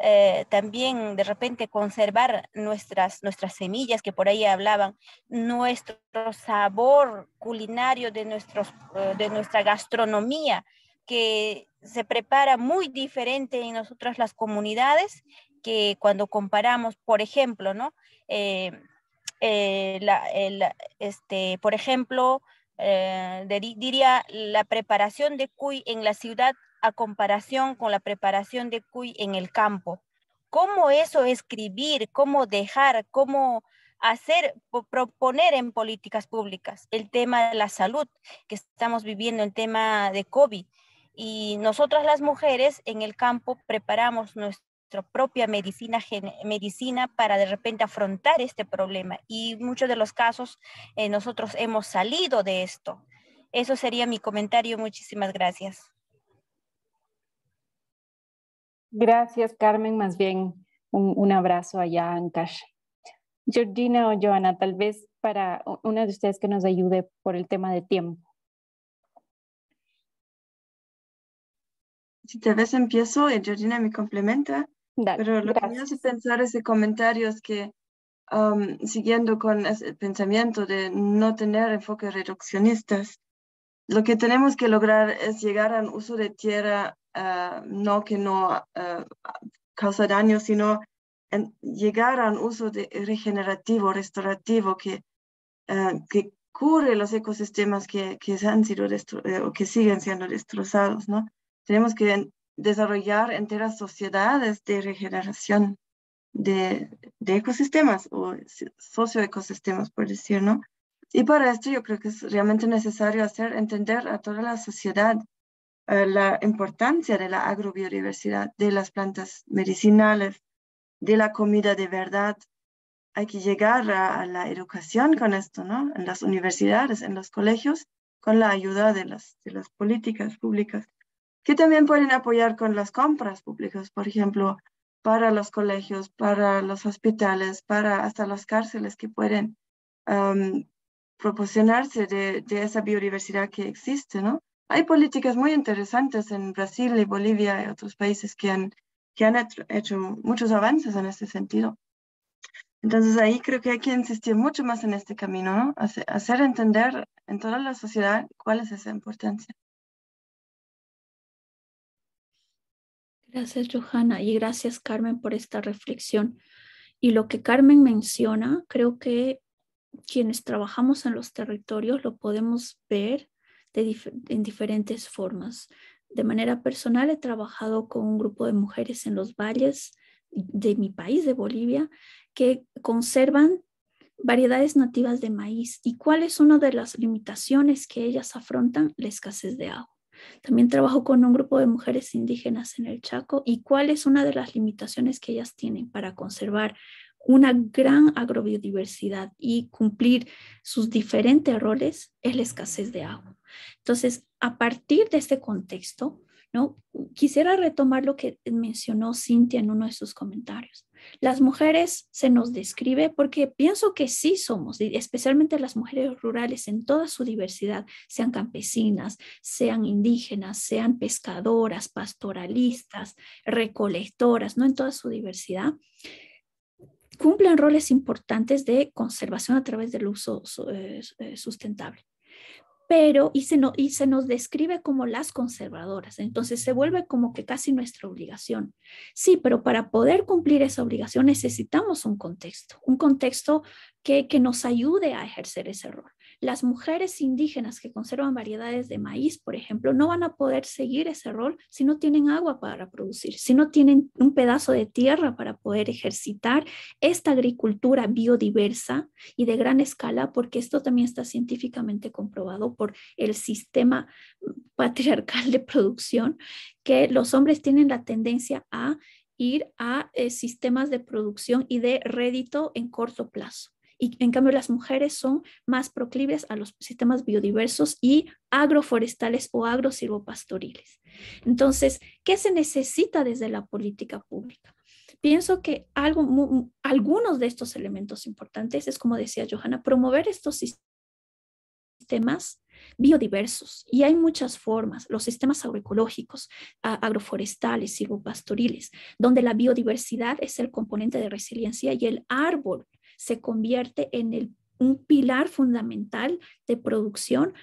eh, también de repente conservar nuestras, nuestras semillas que por ahí hablaban, nuestro sabor culinario de, nuestros, eh, de nuestra gastronomía que se prepara muy diferente en nosotras las comunidades que cuando comparamos, por ejemplo, ¿no? Eh, este, por ejemplo, diría la preparación de cuy en la ciudad a comparación con la preparación de CUI en el campo. ¿Cómo eso escribir, cómo dejar, cómo hacer, proponer en políticas públicas el tema de la salud que estamos viviendo, el tema de COVID? Y nosotras las mujeres en el campo preparamos nuestra propia medicina, medicina para de repente afrontar este problema. Y muchos de los casos eh, nosotros hemos salido de esto. Eso sería mi comentario. Muchísimas gracias. Gracias, Carmen. Más bien un, abrazo allá en Cash. Georgina o Joana, tal vez para una de ustedes que nos ayude por el tema de tiempo. Si tal vez empiezo y eh, Georgina me complementa. pero lo que me hace pensar ese comentario es que um, siguiendo con el pensamiento de no tener enfoques reduccionistas, lo que tenemos que lograr es llegar al uso de tierra Ah, no que no ah, causa daño, sino llegar a un uso regenerativo, restaurativo, que, ah, que cure los ecosistemas que, que han sido eh, o que siguen siendo destrozados. ¿no? Tenemos que desarrollar enteras sociedades de regeneración de, ecosistemas o socioecosistemas, por decirlo, ¿no? Y para esto yo creo que es realmente necesario hacer entender a toda la sociedad eh, la importancia de la agrobiodiversidad, de las plantas medicinales, de la comida de verdad. Hay que llegar a, la educación con esto, ¿no? En las universidades, en los colegios, con la ayuda de las, de las políticas públicas, que también pueden apoyar con las compras públicas, por ejemplo, para los colegios, para los hospitales, para hasta las cárceles que pueden proporcionarse de, de, esa biodiversidad que existe, ¿no? Hay políticas muy interesantes en Brasil y Bolivia y otros países que han, que han hecho muchos avances en este sentido. Entonces ahí creo que hay que insistir mucho más en este camino, ¿no? hacer entender en toda la sociedad cuál es esa importancia. Gracias, Johanna, y gracias, Carmen, por esta reflexión. Y lo que Carmen menciona, creo que quienes trabajamos en los territorios lo podemos ver en diferentes formas. De manera personal he trabajado con un grupo de mujeres en los valles de mi país, de Bolivia, que conservan variedades nativas de maíz y cuál es una de las limitaciones que ellas afrontan, la escasez de agua. También trabajo con un grupo de mujeres indígenas en el Chaco y cuál es una de las limitaciones que ellas tienen para conservar una gran agrobiodiversidad y cumplir sus diferentes roles es la escasez de agua. Entonces, a partir de este contexto, ¿no? Quisiera retomar lo que mencionó Cintia en uno de sus comentarios. Las mujeres se nos describe porque pienso que sí somos, especialmente las mujeres rurales en toda su diversidad, sean campesinas, sean indígenas, sean pescadoras, pastoralistas, recolectoras, ¿no? En toda su diversidad cumplen roles importantes de conservación a través del uso eh, sustentable pero y se, no, y se nos describe como las conservadoras, entonces se vuelve como que casi nuestra obligación. Sí, pero para poder cumplir esa obligación necesitamos un contexto, un contexto que, que nos ayude a ejercer ese rol. Las mujeres indígenas que conservan variedades de maíz, por ejemplo, no van a poder seguir ese rol si no tienen agua para producir, si no tienen un pedazo de tierra para poder ejercitar esta agricultura biodiversa y de gran escala, porque esto también está científicamente comprobado por el sistema patriarcal de producción, que los hombres tienen la tendencia a ir a eh, sistemas de producción y de rédito en corto plazo y en cambio las mujeres son más proclives a los sistemas biodiversos y agroforestales o agrosilvopastoriles Entonces, ¿qué se necesita desde la política pública? Pienso que algo, algunos de estos elementos importantes es, como decía Johanna, promover estos sistemas biodiversos y hay muchas formas, los sistemas agroecológicos, agroforestales, silvopastoriles, donde la biodiversidad es el componente de resiliencia y el árbol se convierte en el, un pilar fundamental de producción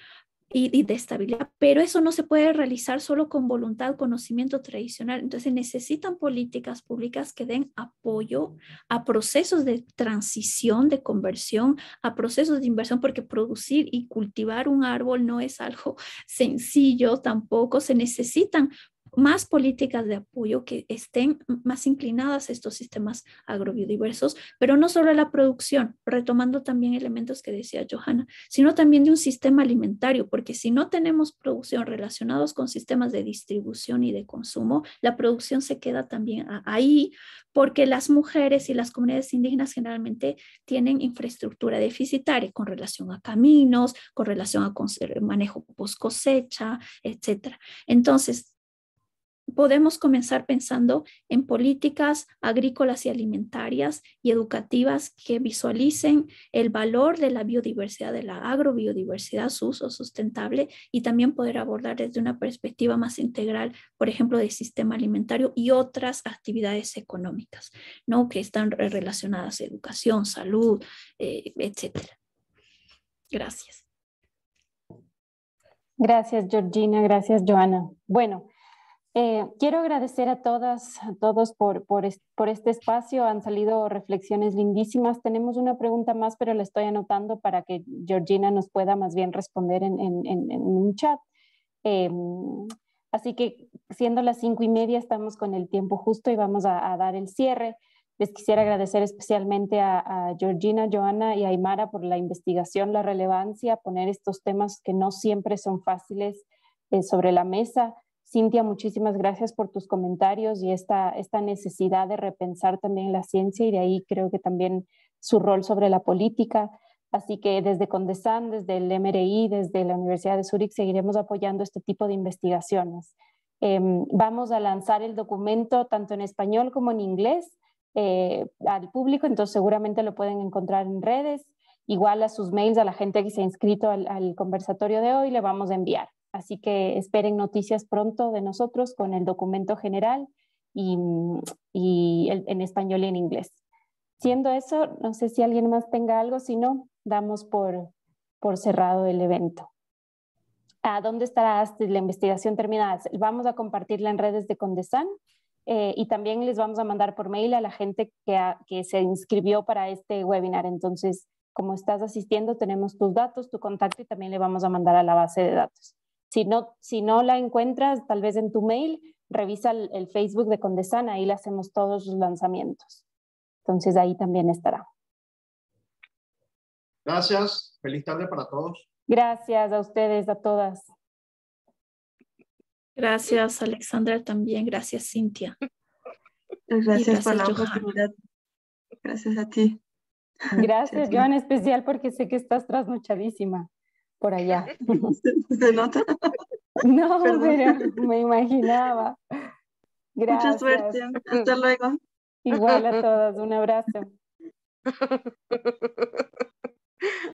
y, de estabilidad. Pero eso no se puede realizar solo con voluntad, conocimiento tradicional. Entonces necesitan políticas públicas que den apoyo a procesos de transición, de conversión, a procesos de inversión, porque producir y cultivar un árbol no es algo <laughs> sencillo tampoco. Se necesitan más políticas de apoyo que estén más inclinadas a estos sistemas agrobiodiversos, pero no solo a la producción, retomando también elementos que decía Johanna, sino también de un sistema alimentario, porque si no tenemos producción relacionados con sistemas de distribución y de consumo, la producción se queda también ahí, porque las mujeres y las comunidades indígenas generalmente tienen infraestructura deficitaria con relación a caminos, con relación a manejo post cosecha, etcétera. Entonces, podemos comenzar pensando en políticas agrícolas y alimentarias y educativas que visualicen el valor de la biodiversidad, de la agrobiodiversidad, su uso sustentable y también poder abordar desde una perspectiva más integral, por ejemplo, del sistema alimentario y otras actividades económicas, ¿no? que están relacionadas a educación, salud, eh, etcétera. Gracias. Gracias, Georgina. Gracias, Joana. Bueno, eh, quiero agradecer a todas, a todos por, por, este espacio. Han salido reflexiones lindísimas. Tenemos una pregunta más, pero la estoy anotando para que Georgina nos pueda más bien responder en, en, un chat. Em, así que siendo las cinco y media, estamos con el tiempo justo y vamos a, dar el cierre. Les quisiera agradecer especialmente a, Georgina, Joana y Aymara por la investigación, la relevancia, poner estos temas que no siempre son fáciles eh, sobre la mesa. Cintia, muchísimas gracias por tus comentarios y esta, necesidad de repensar también la ciencia y de ahí creo que también su rol sobre la política. Así que desde Condesan, desde el MRI, desde la Universidad de Zúrich, seguiremos apoyando este tipo de investigaciones. Em, vamos a lanzar el documento tanto en español como en inglés eh, al público, entonces seguramente lo pueden encontrar en redes. Igual a sus mails, a la gente que se ha inscrito al conversatorio de hoy, le vamos a enviar. Así que esperen noticias pronto de nosotros con el documento general y, mm, en español y en inglés. Siendo eso, no sé si alguien más tenga algo, si no, damos por, cerrado el evento. ¿A dónde estará este, la investigación terminada? Vamos a compartirla en redes de Condesan eh, y también les vamos a mandar por mail a la gente que se inscribió para este webinar. Entonces, como estás asistiendo, tenemos tus datos, tu contacto y también le vamos a mandar a la base de datos. Si no, si no la encuentras, tal vez en tu mail, revisa el, Facebook de Condesana, ahí le hacemos todos los lanzamientos. Entonces ahí también estará. Gracias, feliz tarde para todos. Gracias a ustedes, a todas. Gracias, Alexandra, también. Gracias, Cintia. Gracias, por la oportunidad. Gracias a ti. Gracias, Joan, en especial porque sé que estás trasnochadísima por allá. <laughs> ¿Se nota? No, <laughs> pero me imaginaba. Gracias. Mucha suerte. Hasta luego. Igual a <laughs> todas. Un abrazo.